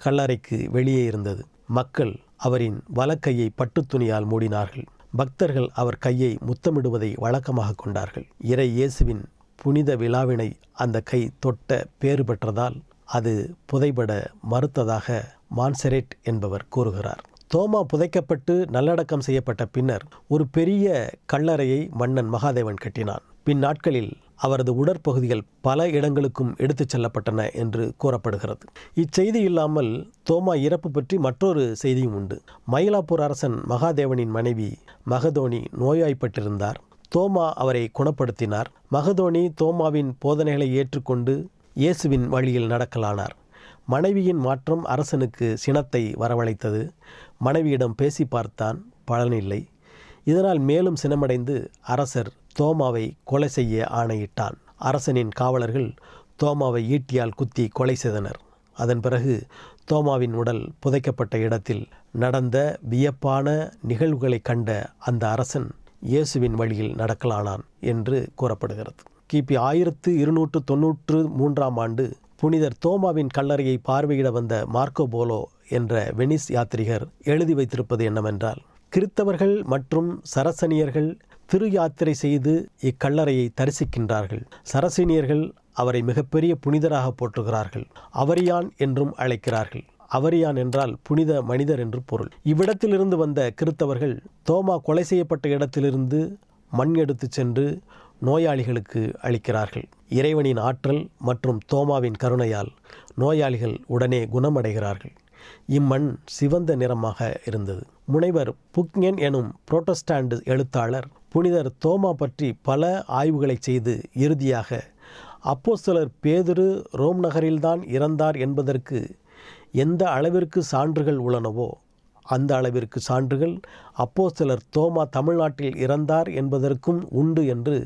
கல்லறைக்கு வெளியே இருந்தது மக்கள் அவரின் வலக்கையை துணியால் மூடினார்கள் பக்தர்கள் அவர் கையை முத்தமிடுவதை வழக்கமாக கொண்டார்கள் இறை இயேசுவின் புனித விழாவினை அந்த கை தொட்ட பேறு பெற்றதால் அது புதைபட மறுத்ததாக மான்செரேட் என்பவர் கூறுகிறார் தோமா புதைக்கப்பட்டு நல்லடக்கம் செய்யப்பட்ட பின்னர் ஒரு பெரிய கல்லறையை மன்னன் மகாதேவன் கட்டினான் பின் நாட்களில் அவரது உடற்பகுதிகள் பல இடங்களுக்கும் எடுத்துச் செல்லப்பட்டன என்று கூறப்படுகிறது இச்செய்தி இல்லாமல் தோமா இறப்பு பற்றி மற்றொரு செய்தியும் உண்டு மயிலாப்பூர் அரசன் மகாதேவனின் மனைவி மகதோனி நோயாய்ப்பட்டிருந்தார் தோமா அவரை குணப்படுத்தினார் மகதோனி தோமாவின் போதனைகளை ஏற்றுக்கொண்டு இயேசுவின் வழியில் நடக்கலானார் மனைவியின் மாற்றம் அரசனுக்கு சினத்தை வரவழைத்தது மனைவியிடம் பேசி பார்த்தான் பலனில்லை இதனால் மேலும் சினமடைந்து அரசர் தோமாவை கொலை செய்ய ஆணையிட்டான் அரசனின் காவலர்கள் தோமாவை ஈட்டியால் குத்தி கொலை செய்தனர் அதன் பிறகு தோமாவின் உடல் புதைக்கப்பட்ட இடத்தில் நடந்த வியப்பான நிகழ்வுகளை கண்ட அந்த அரசன் இயேசுவின் வழியில் நடக்கலானான் என்று கூறப்படுகிறது கிபி ஆயிரத்து இருநூற்று தொன்னூற்று மூன்றாம் ஆண்டு புனிதர் தோமாவின் கல்லறையை பார்வையிட வந்த மார்க்கோ போலோ என்ற வெனிஸ் யாத்ரிகர் எழுதி வைத்திருப்பது என்னவென்றால் கிறித்தவர்கள் மற்றும் சரசனியர்கள் திரு யாத்திரை செய்து இக்கல்லறையை தரிசிக்கின்றார்கள் சரசனியர்கள் அவரை மிகப்பெரிய புனிதராக போற்றுகிறார்கள் அவரியான் என்றும் அழைக்கிறார்கள் அவரியான் என்றால் புனித மனிதர் என்று பொருள் இவ்விடத்திலிருந்து வந்த கிறித்தவர்கள் தோமா கொலை செய்யப்பட்ட இடத்திலிருந்து மண் எடுத்து சென்று நோயாளிகளுக்கு அளிக்கிறார்கள் இறைவனின் ஆற்றல் மற்றும் தோமாவின் கருணையால் நோயாளிகள் உடனே குணமடைகிறார்கள் இம்மண் சிவந்த நிறமாக இருந்தது முனைவர் புக்ஞன் எனும் புரோட்டஸ்டாண்ட் எழுத்தாளர் புனிதர் தோமா பற்றி பல ஆய்வுகளை செய்து இறுதியாக அப்போஸ்தலர் பேதுரு ரோம் நகரில்தான் இறந்தார் என்பதற்கு எந்த அளவிற்கு சான்றுகள் உள்ளனவோ அந்த அளவிற்கு சான்றுகள் அப்போஸ்தலர் தோமா தமிழ்நாட்டில் இறந்தார் என்பதற்கும் உண்டு என்று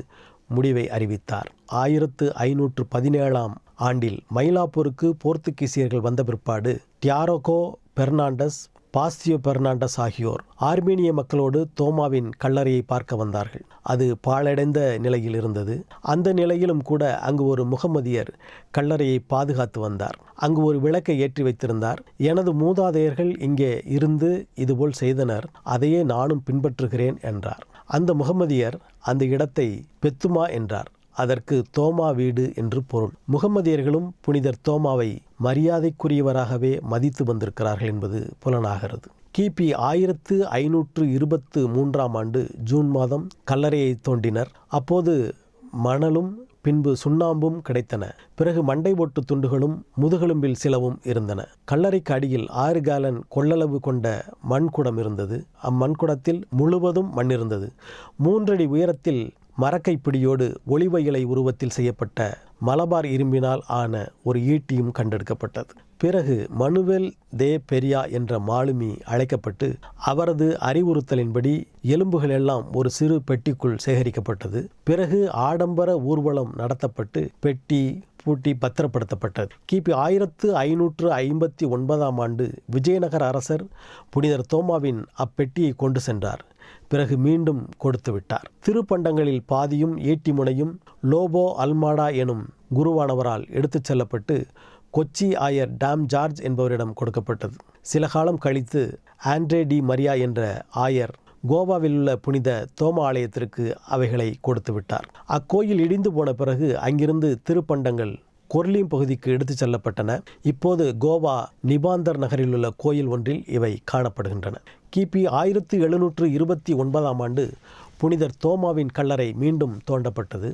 முடிவை அறிவித்தார் ஆயிரத்து ஐநூற்று பதினேழாம் ஆண்டில் மயிலாப்பூருக்கு போர்த்துகீசியர்கள் வந்த பிற்பாடு டியாரோகோ பெர்னாண்டஸ் பாஸ்தியோ பெர்னாண்டஸ் ஆகியோர் ஆர்மீனிய மக்களோடு தோமாவின் கல்லறையை பார்க்க வந்தார்கள் அது பாழடைந்த நிலையில் இருந்தது அந்த நிலையிலும் கூட அங்கு ஒரு முகமதியர் கல்லறையை பாதுகாத்து வந்தார் அங்கு ஒரு விளக்கை ஏற்றி வைத்திருந்தார் எனது மூதாதையர்கள் இங்கே இருந்து இதுபோல் செய்தனர் அதையே நானும் பின்பற்றுகிறேன் என்றார் அந்த முகமதியர் அந்த இடத்தை பெத்துமா என்றார் அதற்கு தோமா வீடு என்று பொருள் முகமதியர்களும் புனிதர் தோமாவை மரியாதைக்குரியவராகவே மதித்து வந்திருக்கிறார்கள் என்பது புலனாகிறது கிபி ஆயிரத்து ஐநூற்று இருபத்து மூன்றாம் ஆண்டு ஜூன் மாதம் கல்லறையை தோண்டினர் அப்போது மணலும் பின்பு சுண்ணாம்பும் கிடைத்தன பிறகு மண்டை ஒட்டு துண்டுகளும் முதுகெலும்பில் சிலவும் இருந்தன கல்லறைக்கு அடியில் ஆறு காலன் கொள்ளளவு கொண்ட மண்குடம் இருந்தது அம்மண்குடத்தில் முழுவதும் மண் இருந்தது மூன்றடி உயரத்தில் மரக்கைப்பிடியோடு பிடியோடு இலை உருவத்தில் செய்யப்பட்ட மலபார் இரும்பினால் ஆன ஒரு ஈட்டியும் கண்டெடுக்கப்பட்டது பிறகு மனுவேல் தே பெரியா என்ற மாலுமி அழைக்கப்பட்டு அவரது அறிவுறுத்தலின்படி எலும்புகள் எல்லாம் ஒரு சிறு பெட்டிக்குள் சேகரிக்கப்பட்டது பிறகு ஆடம்பர ஊர்வலம் நடத்தப்பட்டு பெட்டி பூட்டி பத்திரப்படுத்தப்பட்டது கிபி ஆயிரத்து ஐநூற்று ஐம்பத்தி ஒன்பதாம் ஆண்டு விஜயநகர அரசர் புனிதர் தோமாவின் அப்பெட்டியை கொண்டு சென்றார் பிறகு மீண்டும் கொடுத்து விட்டார் திருப்பண்டங்களில் பாதியும் ஏட்டிமுனையும் லோபோ அல்மாடா எனும் குருவானவரால் எடுத்துச் செல்லப்பட்டு கொச்சி ஆயர் டாம் ஜார்ஜ் என்பவரிடம் கொடுக்கப்பட்டது சில காலம் கழித்து ஆண்ட்ரே டி மரியா என்ற ஆயர் கோவாவில் உள்ள புனித தோம ஆலயத்திற்கு அவைகளை கொடுத்து விட்டார் அக்கோயில் இடிந்து போன பிறகு அங்கிருந்து திருப்பண்டங்கள் கொர்லீம் பகுதிக்கு எடுத்துச் செல்லப்பட்டன இப்போது கோவா நிபாந்தர் நகரில் உள்ள கோயில் ஒன்றில் இவை காணப்படுகின்றன கிபி ஆயிரத்து எழுநூற்று இருபத்தி ஒன்பதாம் ஆண்டு புனிதர் தோமாவின் கல்லறை மீண்டும் தோண்டப்பட்டது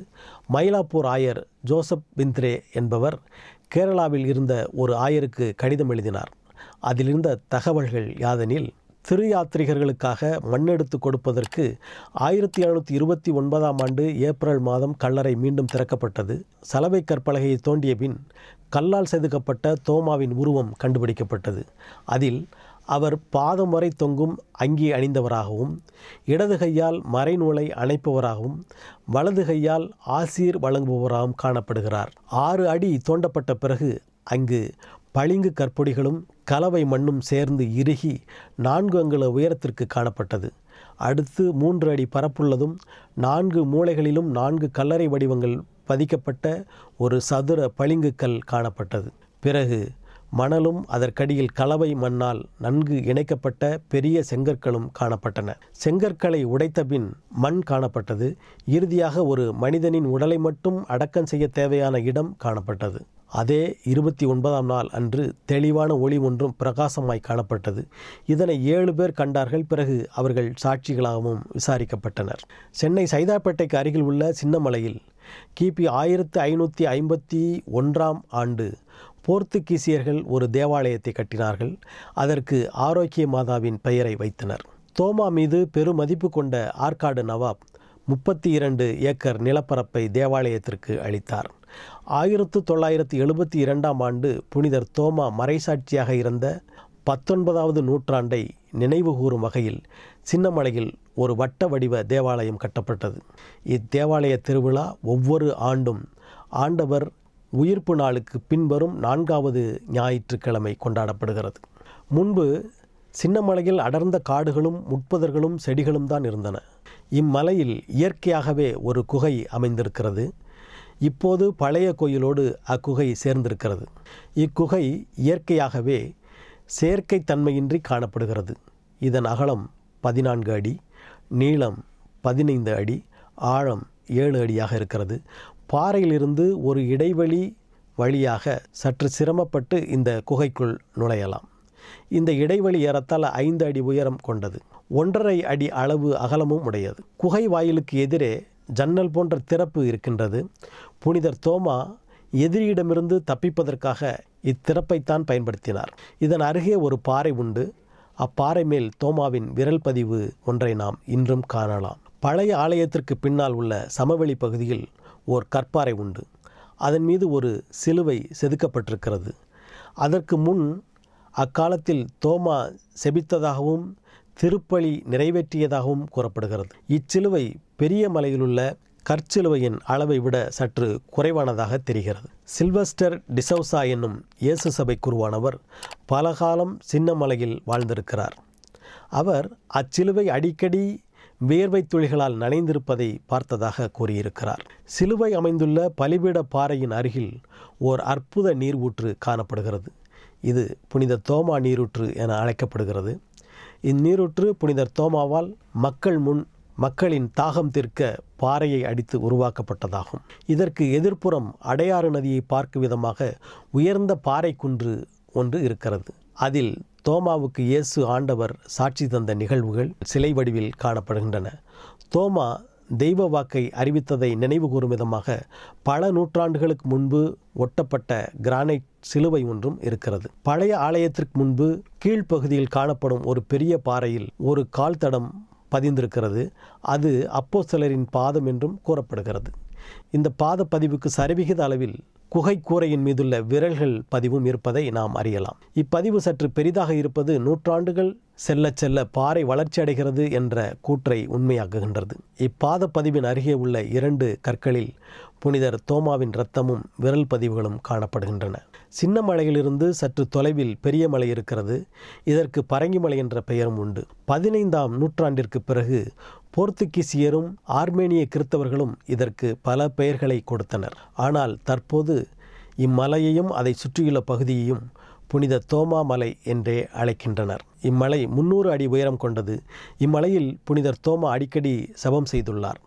மயிலாப்பூர் ஆயர் ஜோசப் பிந்த்ரே என்பவர் கேரளாவில் இருந்த ஒரு ஆயருக்கு கடிதம் எழுதினார் அதிலிருந்த தகவல்கள் யாதெனில் திரு யாத்ரிகர்களுக்காக மண்ணெடுத்து கொடுப்பதற்கு ஆயிரத்தி எழுநூற்றி இருபத்தி ஒன்பதாம் ஆண்டு ஏப்ரல் மாதம் கல்லறை மீண்டும் திறக்கப்பட்டது சலவை கற்பலகையை தோண்டிய பின் கல்லால் செதுக்கப்பட்ட தோமாவின் உருவம் கண்டுபிடிக்கப்பட்டது அதில் அவர் பாதம் வரை தொங்கும் அங்கி அணிந்தவராகவும் இடது கையால் மறைநூலை அணைப்பவராகவும் வலது கையால் ஆசீர் வழங்குபவராகவும் காணப்படுகிறார் ஆறு அடி தோண்டப்பட்ட பிறகு அங்கு பளிங்கு கற்பொடிகளும் கலவை மண்ணும் சேர்ந்து இறுகி நான்கு அங்குல உயரத்திற்கு காணப்பட்டது அடுத்து மூன்று அடி பரப்புள்ளதும் நான்கு மூளைகளிலும் நான்கு கல்லறை வடிவங்கள் பதிக்கப்பட்ட ஒரு சதுர பளிங்கு கல் காணப்பட்டது பிறகு மணலும் அதற்கடியில் கலவை மண்ணால் நன்கு இணைக்கப்பட்ட பெரிய செங்கற்களும் காணப்பட்டன செங்கற்களை உடைத்தபின் மண் காணப்பட்டது இறுதியாக ஒரு மனிதனின் உடலை மட்டும் அடக்கம் செய்ய தேவையான இடம் காணப்பட்டது அதே இருபத்தி ஒன்பதாம் நாள் அன்று தெளிவான ஒளி ஒன்றும் பிரகாசமாய் காணப்பட்டது இதனை ஏழு பேர் கண்டார்கள் பிறகு அவர்கள் சாட்சிகளாகவும் விசாரிக்கப்பட்டனர் சென்னை சைதாப்பேட்டைக்கு அருகில் உள்ள சின்னமலையில் கிபி ஆயிரத்து ஐநூற்றி ஐம்பத்தி ஒன்றாம் ஆண்டு போர்த்துகீசியர்கள் ஒரு தேவாலயத்தை கட்டினார்கள் அதற்கு ஆரோக்கிய மாதாவின் பெயரை வைத்தனர் தோமா மீது பெருமதிப்பு கொண்ட ஆற்காடு நவாப் முப்பத்தி இரண்டு ஏக்கர் நிலப்பரப்பை தேவாலயத்திற்கு அளித்தார் ஆயிரத்து தொள்ளாயிரத்து எழுபத்தி இரண்டாம் ஆண்டு புனிதர் தோமா மறைசாட்சியாக இருந்த பத்தொன்பதாவது நூற்றாண்டை நினைவுகூறும் வகையில் சின்னமலையில் ஒரு வட்ட வடிவ தேவாலயம் கட்டப்பட்டது இத்தேவாலய திருவிழா ஒவ்வொரு ஆண்டும் ஆண்டவர் உயிர்ப்பு நாளுக்கு பின்வரும் நான்காவது ஞாயிற்றுக்கிழமை கொண்டாடப்படுகிறது முன்பு சின்னமலையில் அடர்ந்த காடுகளும் முட்பதர்களும் செடிகளும் தான் இருந்தன இம்மலையில் இயற்கையாகவே ஒரு குகை அமைந்திருக்கிறது இப்போது பழைய கோயிலோடு அக்குகை சேர்ந்திருக்கிறது இக்குகை இயற்கையாகவே செயற்கை தன்மையின்றி காணப்படுகிறது இதன் அகலம் பதினான்கு அடி நீளம் பதினைந்து அடி ஆழம் ஏழு அடியாக இருக்கிறது பாறையிலிருந்து ஒரு இடைவெளி வழியாக சற்று சிரமப்பட்டு இந்த குகைக்குள் நுழையலாம் இந்த இடைவெளி ஏறத்தால் ஐந்து அடி உயரம் கொண்டது ஒன்றரை அடி அளவு அகலமும் உடையது குகை வாயிலுக்கு எதிரே ஜன்னல் போன்ற திறப்பு இருக்கின்றது புனிதர் தோமா எதிரியிடமிருந்து தப்பிப்பதற்காக இத்திறப்பைத்தான் பயன்படுத்தினார் இதன் அருகே ஒரு பாறை உண்டு அப்பாறை மேல் தோமாவின் விரல் பதிவு ஒன்றை நாம் இன்றும் காணலாம் பழைய ஆலயத்திற்கு பின்னால் உள்ள சமவெளி பகுதியில் ஓர் கற்பாறை உண்டு அதன் மீது ஒரு சிலுவை செதுக்கப்பட்டிருக்கிறது அதற்கு முன் அக்காலத்தில் தோமா செபித்ததாகவும் திருப்பலி நிறைவேற்றியதாகவும் கூறப்படுகிறது இச்சிலுவை பெரிய மலையிலுள்ள கற்சிலுவையின் அளவை விட சற்று குறைவானதாக தெரிகிறது சில்வஸ்டர் டிசௌசா என்னும் இயேசு சபை குருவானவர் பலகாலம் சின்னமலையில் வாழ்ந்திருக்கிறார் அவர் அச்சிலுவை அடிக்கடி வேர்வை துளிகளால் நனைந்திருப்பதை பார்த்ததாக கூறியிருக்கிறார் சிலுவை அமைந்துள்ள பலிபீட பாறையின் அருகில் ஓர் அற்புத நீர்வூற்று காணப்படுகிறது இது புனித தோமா நீரூற்று என அழைக்கப்படுகிறது இந்நீரூற்று புனிதர் தோமாவால் மக்கள் முன் மக்களின் தாகம் தீர்க்க பாறையை அடித்து உருவாக்கப்பட்டதாகும் இதற்கு எதிர்ப்புறம் அடையாறு நதியை பார்க்கும் விதமாக உயர்ந்த பாறை குன்று ஒன்று இருக்கிறது அதில் தோமாவுக்கு இயேசு ஆண்டவர் சாட்சி தந்த நிகழ்வுகள் சிலை வடிவில் காணப்படுகின்றன தோமா தெய்வ வாக்கை அறிவித்ததை நினைவு கூறும் விதமாக பல நூற்றாண்டுகளுக்கு முன்பு ஒட்டப்பட்ட கிரானைட் சிலுவை ஒன்றும் இருக்கிறது பழைய ஆலயத்திற்கு முன்பு கீழ்ப்பகுதியில் காணப்படும் ஒரு பெரிய பாறையில் ஒரு கால் தடம் பதிந்திருக்கிறது அது அப்போ சிலரின் பாதம் என்றும் கூறப்படுகிறது இந்த பாத பதிவுக்கு சரிவிகித அளவில் குகை கூரையின் மீதுள்ள விரல்கள் பதிவும் இருப்பதை நாம் அறியலாம் இப்பதிவு சற்று பெரிதாக இருப்பது நூற்றாண்டுகள் செல்ல செல்ல பாறை வளர்ச்சி அடைகிறது என்ற கூற்றை உண்மையாக்குகின்றது இப்பாத பதிவின் அருகே உள்ள இரண்டு கற்களில் புனிதர் தோமாவின் இரத்தமும் விரல் பதிவுகளும் காணப்படுகின்றன சின்ன மலையிலிருந்து சற்று தொலைவில் பெரிய மலை இருக்கிறது இதற்கு பரங்கிமலை என்ற பெயரும் உண்டு பதினைந்தாம் நூற்றாண்டிற்கு பிறகு போர்த்துகீசியரும் ஆர்மேனிய கிறித்தவர்களும் இதற்கு பல பெயர்களை கொடுத்தனர் ஆனால் தற்போது இம்மலையையும் அதை சுற்றியுள்ள பகுதியையும் புனித தோமா மலை என்றே அழைக்கின்றனர் இம்மலை முன்னூறு அடி உயரம் கொண்டது இம்மலையில் புனிதர் தோமா அடிக்கடி சபம் செய்துள்ளார்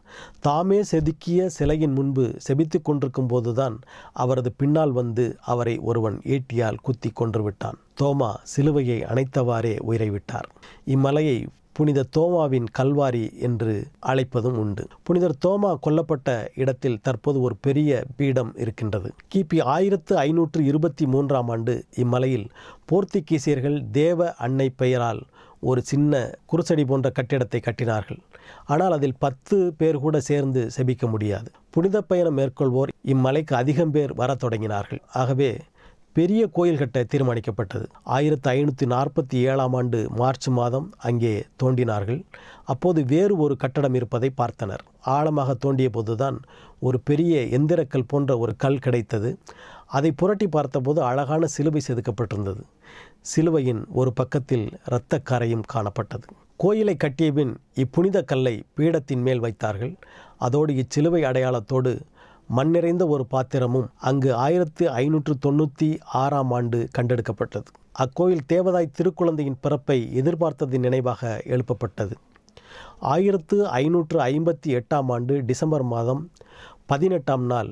தாமே செதுக்கிய சிலையின் முன்பு செபித்து கொண்டிருக்கும் போதுதான் அவரது பின்னால் வந்து அவரை ஒருவன் ஏட்டியால் குத்தி கொன்றுவிட்டான் தோமா சிலுவையை அணைத்தவாறே உயிரை விட்டார் இம்மலையை புனித தோமாவின் கல்வாரி என்று அழைப்பதும் உண்டு புனிதர் தோமா கொல்லப்பட்ட இடத்தில் தற்போது ஒரு பெரிய பீடம் இருக்கின்றது கிபி ஆயிரத்து ஐநூற்று இருபத்தி மூன்றாம் ஆண்டு இம்மலையில் போர்த்துகீசியர்கள் தேவ அன்னை பெயரால் ஒரு சின்ன குருசடி போன்ற கட்டிடத்தை கட்டினார்கள் ஆனால் அதில் பத்து பேர் கூட சேர்ந்து செபிக்க முடியாது புனித பயணம் மேற்கொள்வோர் இம்மலைக்கு அதிகம் பேர் வரத் தொடங்கினார்கள் ஆகவே பெரிய கோயில் கட்ட தீர்மானிக்கப்பட்டது ஆயிரத்தி ஐநூற்றி நாற்பத்தி ஏழாம் ஆண்டு மார்ச் மாதம் அங்கே தோண்டினார்கள் அப்போது வேறு ஒரு கட்டடம் இருப்பதை பார்த்தனர் ஆழமாக தோண்டிய போதுதான் ஒரு பெரிய எந்திரக்கல் போன்ற ஒரு கல் கிடைத்தது அதை புரட்டி பார்த்தபோது அழகான சிலுவை செதுக்கப்பட்டிருந்தது சிலுவையின் ஒரு பக்கத்தில் இரத்தக்கரையும் காணப்பட்டது கோயிலை கட்டிய பின் இப்புனித கல்லை பீடத்தின் மேல் வைத்தார்கள் அதோடு இச்சிலுவை அடையாளத்தோடு மண் நிறைந்த ஒரு பாத்திரமும் அங்கு ஆயிரத்து ஐநூற்று தொண்ணூற்றி ஆறாம் ஆண்டு கண்டெடுக்கப்பட்டது அக்கோயில் தேவதாய் திருக்குழந்தையின் பிறப்பை எதிர்பார்த்ததின் நினைவாக எழுப்பப்பட்டது ஆயிரத்து ஐநூற்று ஐம்பத்தி எட்டாம் ஆண்டு டிசம்பர் மாதம் பதினெட்டாம் நாள்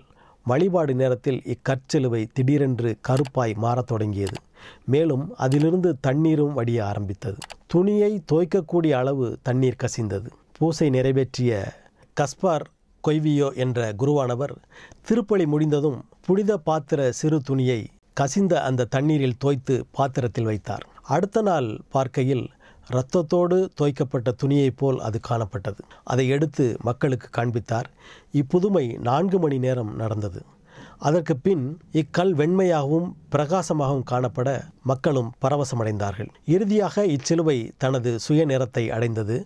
வழிபாடு நேரத்தில் இக்கற்சிலுவை திடீரென்று கருப்பாய் மாறத் தொடங்கியது மேலும் அதிலிருந்து தண்ணீரும் வடிய ஆரம்பித்தது துணியை துவைக்கக்கூடிய அளவு தண்ணீர் கசிந்தது பூசை நிறைவேற்றிய கஸ்பார் கொய்வியோ என்ற குருவானவர் திருப்பலி முடிந்ததும் புனித பாத்திர சிறு துணியை கசிந்த அந்த தண்ணீரில் தோய்த்து பாத்திரத்தில் வைத்தார் அடுத்த நாள் பார்க்கையில் இரத்தத்தோடு தோய்க்கப்பட்ட துணியைப் போல் அது காணப்பட்டது அதை எடுத்து மக்களுக்கு காண்பித்தார் இப்புதுமை நான்கு மணி நேரம் நடந்தது அதற்கு பின் இக்கல் வெண்மையாகவும் பிரகாசமாகவும் காணப்பட மக்களும் பரவசமடைந்தார்கள் இறுதியாக இச்சிலுவை தனது சுய நிறத்தை அடைந்தது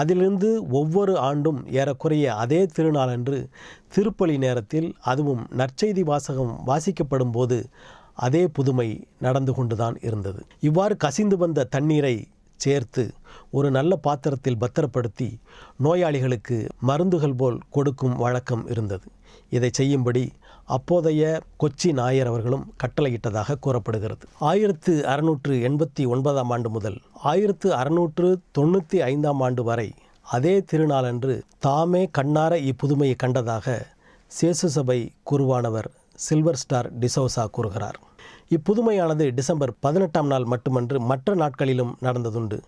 அதிலிருந்து ஒவ்வொரு ஆண்டும் ஏறக்குறைய அதே திருநாளன்று திருப்பலி நேரத்தில் அதுவும் நற்செய்தி வாசகம் வாசிக்கப்படும் போது அதே புதுமை நடந்து கொண்டுதான் இருந்தது இவ்வாறு கசிந்து வந்த தண்ணீரை சேர்த்து ஒரு நல்ல பாத்திரத்தில் பத்திரப்படுத்தி நோயாளிகளுக்கு மருந்துகள் போல் கொடுக்கும் வழக்கம் இருந்தது இதை செய்யும்படி அப்போதைய கொச்சி நாயர் அவர்களும் கட்டளையிட்டதாக கூறப்படுகிறது ஆயிரத்து அறுநூற்று எண்பத்தி ஒன்பதாம் ஆண்டு முதல் ஆயிரத்து அறுநூற்று தொண்ணூற்றி ஐந்தாம் ஆண்டு வரை அதே திருநாளன்று தாமே கண்ணார இப்புதுமையை கண்டதாக சேசு சபை குருவானவர் சில்வர் ஸ்டார் டிசோசா கூறுகிறார் இப்புதுமையானது டிசம்பர் பதினெட்டாம் நாள் மட்டுமன்று மற்ற நாட்களிலும் நடந்ததுண்டு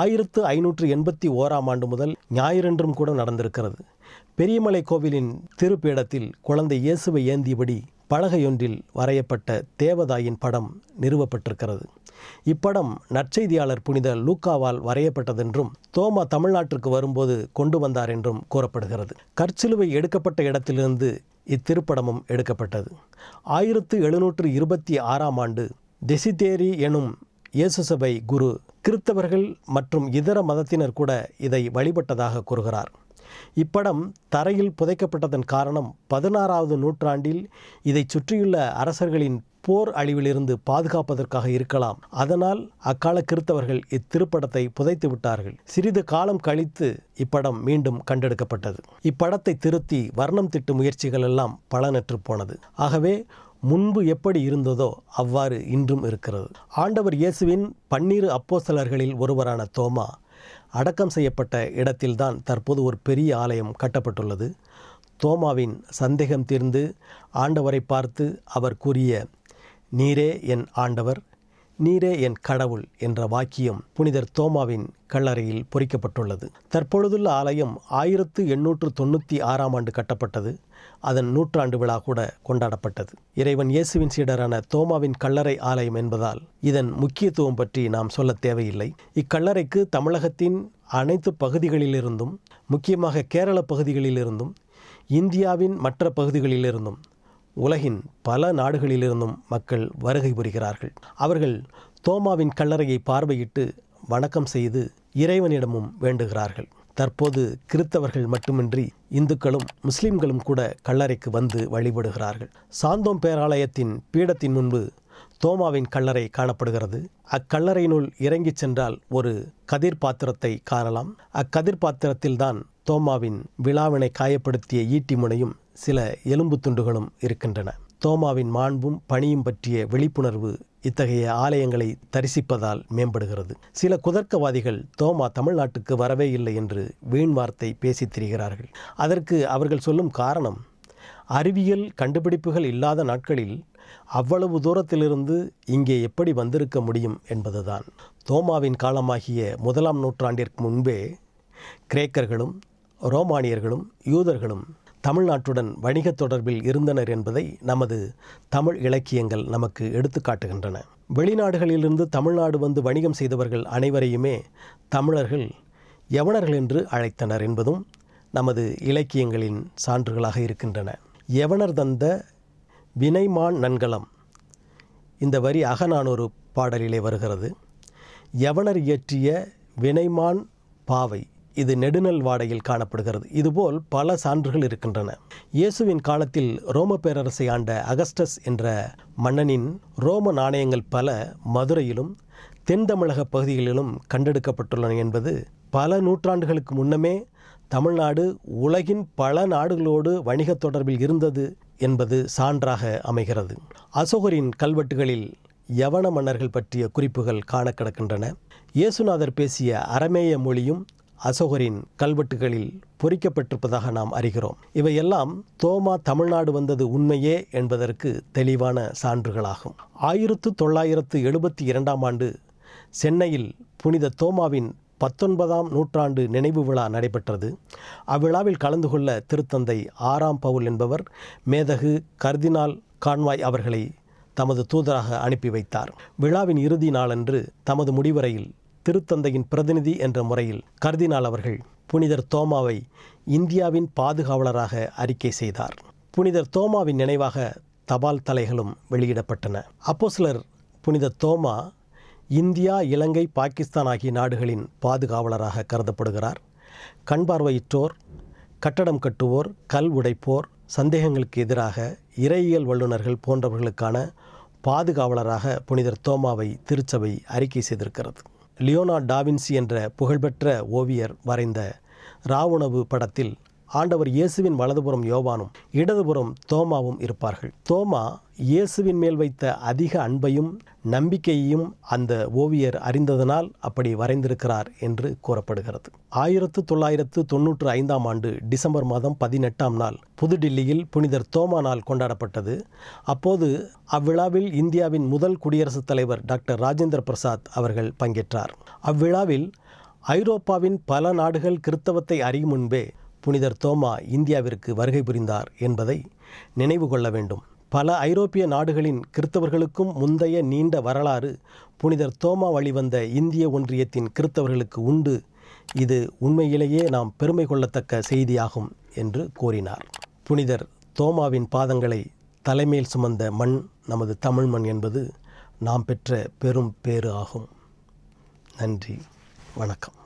ஆயிரத்து ஐநூற்று எண்பத்தி ஓராம் ஆண்டு முதல் ஞாயிறென்றும் கூட நடந்திருக்கிறது பெரியமலை கோவிலின் திருப்பீடத்தில் குழந்தை இயேசுவை ஏந்தியபடி பலகையொன்றில் வரையப்பட்ட தேவதாயின் படம் நிறுவப்பட்டிருக்கிறது இப்படம் நற்செய்தியாளர் புனித லூக்காவால் வரையப்பட்டதென்றும் தோமா தமிழ்நாட்டிற்கு வரும்போது கொண்டு வந்தார் என்றும் கூறப்படுகிறது கற்சிலுவை எடுக்கப்பட்ட இடத்திலிருந்து இத்திருப்படமும் எடுக்கப்பட்டது ஆயிரத்து எழுநூற்று இருபத்தி ஆறாம் ஆண்டு தெசிதேரி எனும் இயேசு சபை குரு கிறித்தவர்கள் மற்றும் இதர மதத்தினர் கூட இதை வழிபட்டதாக கூறுகிறார் இப்படம் தரையில் புதைக்கப்பட்டதன் காரணம் பதினாறாவது நூற்றாண்டில் இதை சுற்றியுள்ள அரசர்களின் போர் அழிவிலிருந்து பாதுகாப்பதற்காக இருக்கலாம் அதனால் அக்கால கிறித்தவர்கள் இத்திருப்படத்தை புதைத்து விட்டார்கள் சிறிது காலம் கழித்து இப்படம் மீண்டும் கண்டெடுக்கப்பட்டது இப்படத்தை திருத்தி வர்ணம் திட்டு முயற்சிகள் எல்லாம் பலனற்று போனது ஆகவே முன்பு எப்படி இருந்ததோ அவ்வாறு இன்றும் இருக்கிறது ஆண்டவர் இயேசுவின் பன்னிரு அப்போசலர்களில் ஒருவரான தோமா அடக்கம் செய்யப்பட்ட இடத்தில்தான் தற்போது ஒரு பெரிய ஆலயம் கட்டப்பட்டுள்ளது தோமாவின் சந்தேகம் தீர்ந்து ஆண்டவரை பார்த்து அவர் கூறிய நீரே என் ஆண்டவர் நீரே என் கடவுள் என்ற வாக்கியம் புனிதர் தோமாவின் கல்லறையில் பொறிக்கப்பட்டுள்ளது தற்பொழுதுள்ள ஆலயம் ஆயிரத்து எண்ணூற்று தொண்ணூற்றி ஆறாம் ஆண்டு கட்டப்பட்டது அதன் நூற்றாண்டு விழா கூட கொண்டாடப்பட்டது இறைவன் இயேசுவின் சீடரான தோமாவின் கல்லறை ஆலயம் என்பதால் இதன் முக்கியத்துவம் பற்றி நாம் சொல்ல தேவையில்லை இக்கல்லறைக்கு தமிழகத்தின் அனைத்து பகுதிகளிலிருந்தும் முக்கியமாக கேரள பகுதிகளிலிருந்தும் இந்தியாவின் மற்ற பகுதிகளிலிருந்தும் உலகின் பல நாடுகளிலிருந்தும் மக்கள் வருகை புரிகிறார்கள் அவர்கள் தோமாவின் கல்லறையை பார்வையிட்டு வணக்கம் செய்து இறைவனிடமும் வேண்டுகிறார்கள் தற்போது கிறித்தவர்கள் மட்டுமின்றி இந்துக்களும் முஸ்லிம்களும் கூட கல்லறைக்கு வந்து வழிபடுகிறார்கள் சாந்தோம் பேராலயத்தின் பீடத்தின் முன்பு தோமாவின் கல்லறை காணப்படுகிறது அக்கல்லறையினுள் இறங்கிச் சென்றால் ஒரு கதிர் பாத்திரத்தை காணலாம் அக்கதிர் பாத்திரத்தில்தான் தோமாவின் விழாவினை காயப்படுத்திய ஈட்டி முனையும் சில எலும்பு துண்டுகளும் இருக்கின்றன தோமாவின் மாண்பும் பணியும் பற்றிய விழிப்புணர்வு இத்தகைய ஆலயங்களை தரிசிப்பதால் மேம்படுகிறது சில குதர்க்கவாதிகள் தோமா தமிழ்நாட்டுக்கு வரவே இல்லை என்று வீண் வார்த்தை பேசித் திரிகிறார்கள் அதற்கு அவர்கள் சொல்லும் காரணம் அறிவியல் கண்டுபிடிப்புகள் இல்லாத நாட்களில் அவ்வளவு தூரத்திலிருந்து இங்கே எப்படி வந்திருக்க முடியும் என்பதுதான் தோமாவின் காலமாகிய முதலாம் நூற்றாண்டிற்கு முன்பே கிரேக்கர்களும் ரோமானியர்களும் யூதர்களும் தமிழ்நாட்டுடன் வணிக தொடர்பில் இருந்தனர் என்பதை நமது தமிழ் இலக்கியங்கள் நமக்கு எடுத்துக்காட்டுகின்றன வெளிநாடுகளிலிருந்து தமிழ்நாடு வந்து வணிகம் செய்தவர்கள் அனைவரையுமே தமிழர்கள் யவனர்கள் என்று அழைத்தனர் என்பதும் நமது இலக்கியங்களின் சான்றுகளாக இருக்கின்றன யவனர் தந்த வினைமான் நன்கலம் இந்த வரி அகநானூறு பாடலிலே வருகிறது யவனர் இயற்றிய வினைமான் பாவை இது நெடுநல் வாடையில் காணப்படுகிறது இதுபோல் பல சான்றுகள் இருக்கின்றன இயேசுவின் காலத்தில் ரோம பேரரசை ஆண்ட அகஸ்டஸ் என்ற மன்னனின் ரோம நாணயங்கள் பல மதுரையிலும் தென் தமிழக பகுதிகளிலும் கண்டெடுக்கப்பட்டுள்ளன என்பது பல நூற்றாண்டுகளுக்கு முன்னமே தமிழ்நாடு உலகின் பல நாடுகளோடு வணிக தொடர்பில் இருந்தது என்பது சான்றாக அமைகிறது அசோகரின் கல்வெட்டுகளில் யவன மன்னர்கள் பற்றிய குறிப்புகள் காண கிடக்கின்றன இயேசுநாதர் பேசிய அரமேய மொழியும் அசோகரின் கல்வெட்டுகளில் பொறிக்கப்பட்டிருப்பதாக நாம் அறிகிறோம் இவையெல்லாம் தோமா தமிழ்நாடு வந்தது உண்மையே என்பதற்கு தெளிவான சான்றுகளாகும் ஆயிரத்து தொள்ளாயிரத்து எழுபத்தி இரண்டாம் ஆண்டு சென்னையில் புனித தோமாவின் பத்தொன்பதாம் நூற்றாண்டு நினைவு விழா நடைபெற்றது அவ்விழாவில் கலந்து கொள்ள திருத்தந்தை ஆறாம் பவுல் என்பவர் மேதகு கர்தினால் கான்வாய் அவர்களை தமது தூதராக அனுப்பி வைத்தார் விழாவின் இறுதி நாளன்று தமது முடிவரையில் திருத்தந்தையின் பிரதிநிதி என்ற முறையில் கர்தினால் அவர்கள் புனிதர் தோமாவை இந்தியாவின் பாதுகாவலராக அறிக்கை செய்தார் புனிதர் தோமாவின் நினைவாக தபால் தலைகளும் வெளியிடப்பட்டன அப்போ சிலர் புனித தோமா இந்தியா இலங்கை பாகிஸ்தான் ஆகிய நாடுகளின் பாதுகாவலராக கருதப்படுகிறார் கண்பார்வையிட்டோர் கட்டடம் கட்டுவோர் கல் உடைப்போர் சந்தேகங்களுக்கு எதிராக இறையியல் வல்லுநர்கள் போன்றவர்களுக்கான பாதுகாவலராக புனிதர் தோமாவை திருச்சபை அறிக்கை செய்திருக்கிறது லியோனா டாவின்சி என்ற புகழ்பெற்ற ஓவியர் வரைந்த ராவுணவு படத்தில் ஆண்டவர் இயேசுவின் வலதுபுறம் யோவானும் இடதுபுறம் தோமாவும் இருப்பார்கள் தோமா இயேசுவின் மேல் வைத்த அதிக அன்பையும் நம்பிக்கையையும் அந்த ஓவியர் அறிந்ததனால் அப்படி வரைந்திருக்கிறார் என்று கூறப்படுகிறது ஆயிரத்து தொள்ளாயிரத்து தொன்னூற்று ஐந்தாம் ஆண்டு டிசம்பர் மாதம் பதினெட்டாம் நாள் புதுடில்லியில் புனிதர் தோமா நாள் கொண்டாடப்பட்டது அப்போது அவ்விழாவில் இந்தியாவின் முதல் குடியரசுத் தலைவர் டாக்டர் ராஜேந்திர பிரசாத் அவர்கள் பங்கேற்றார் அவ்விழாவில் ஐரோப்பாவின் பல நாடுகள் கிறித்தவத்தை அறியும் முன்பே புனிதர் தோமா இந்தியாவிற்கு வருகை புரிந்தார் என்பதை நினைவு கொள்ள வேண்டும் பல ஐரோப்பிய நாடுகளின் கிறித்தவர்களுக்கும் முந்தைய நீண்ட வரலாறு புனிதர் தோமா வழிவந்த இந்திய ஒன்றியத்தின் கிறித்தவர்களுக்கு உண்டு இது உண்மையிலேயே நாம் பெருமை கொள்ளத்தக்க செய்தியாகும் என்று கூறினார் புனிதர் தோமாவின் பாதங்களை தலைமையில் சுமந்த மண் நமது தமிழ் மண் என்பது நாம் பெற்ற பெரும் பேறு ஆகும் நன்றி வணக்கம்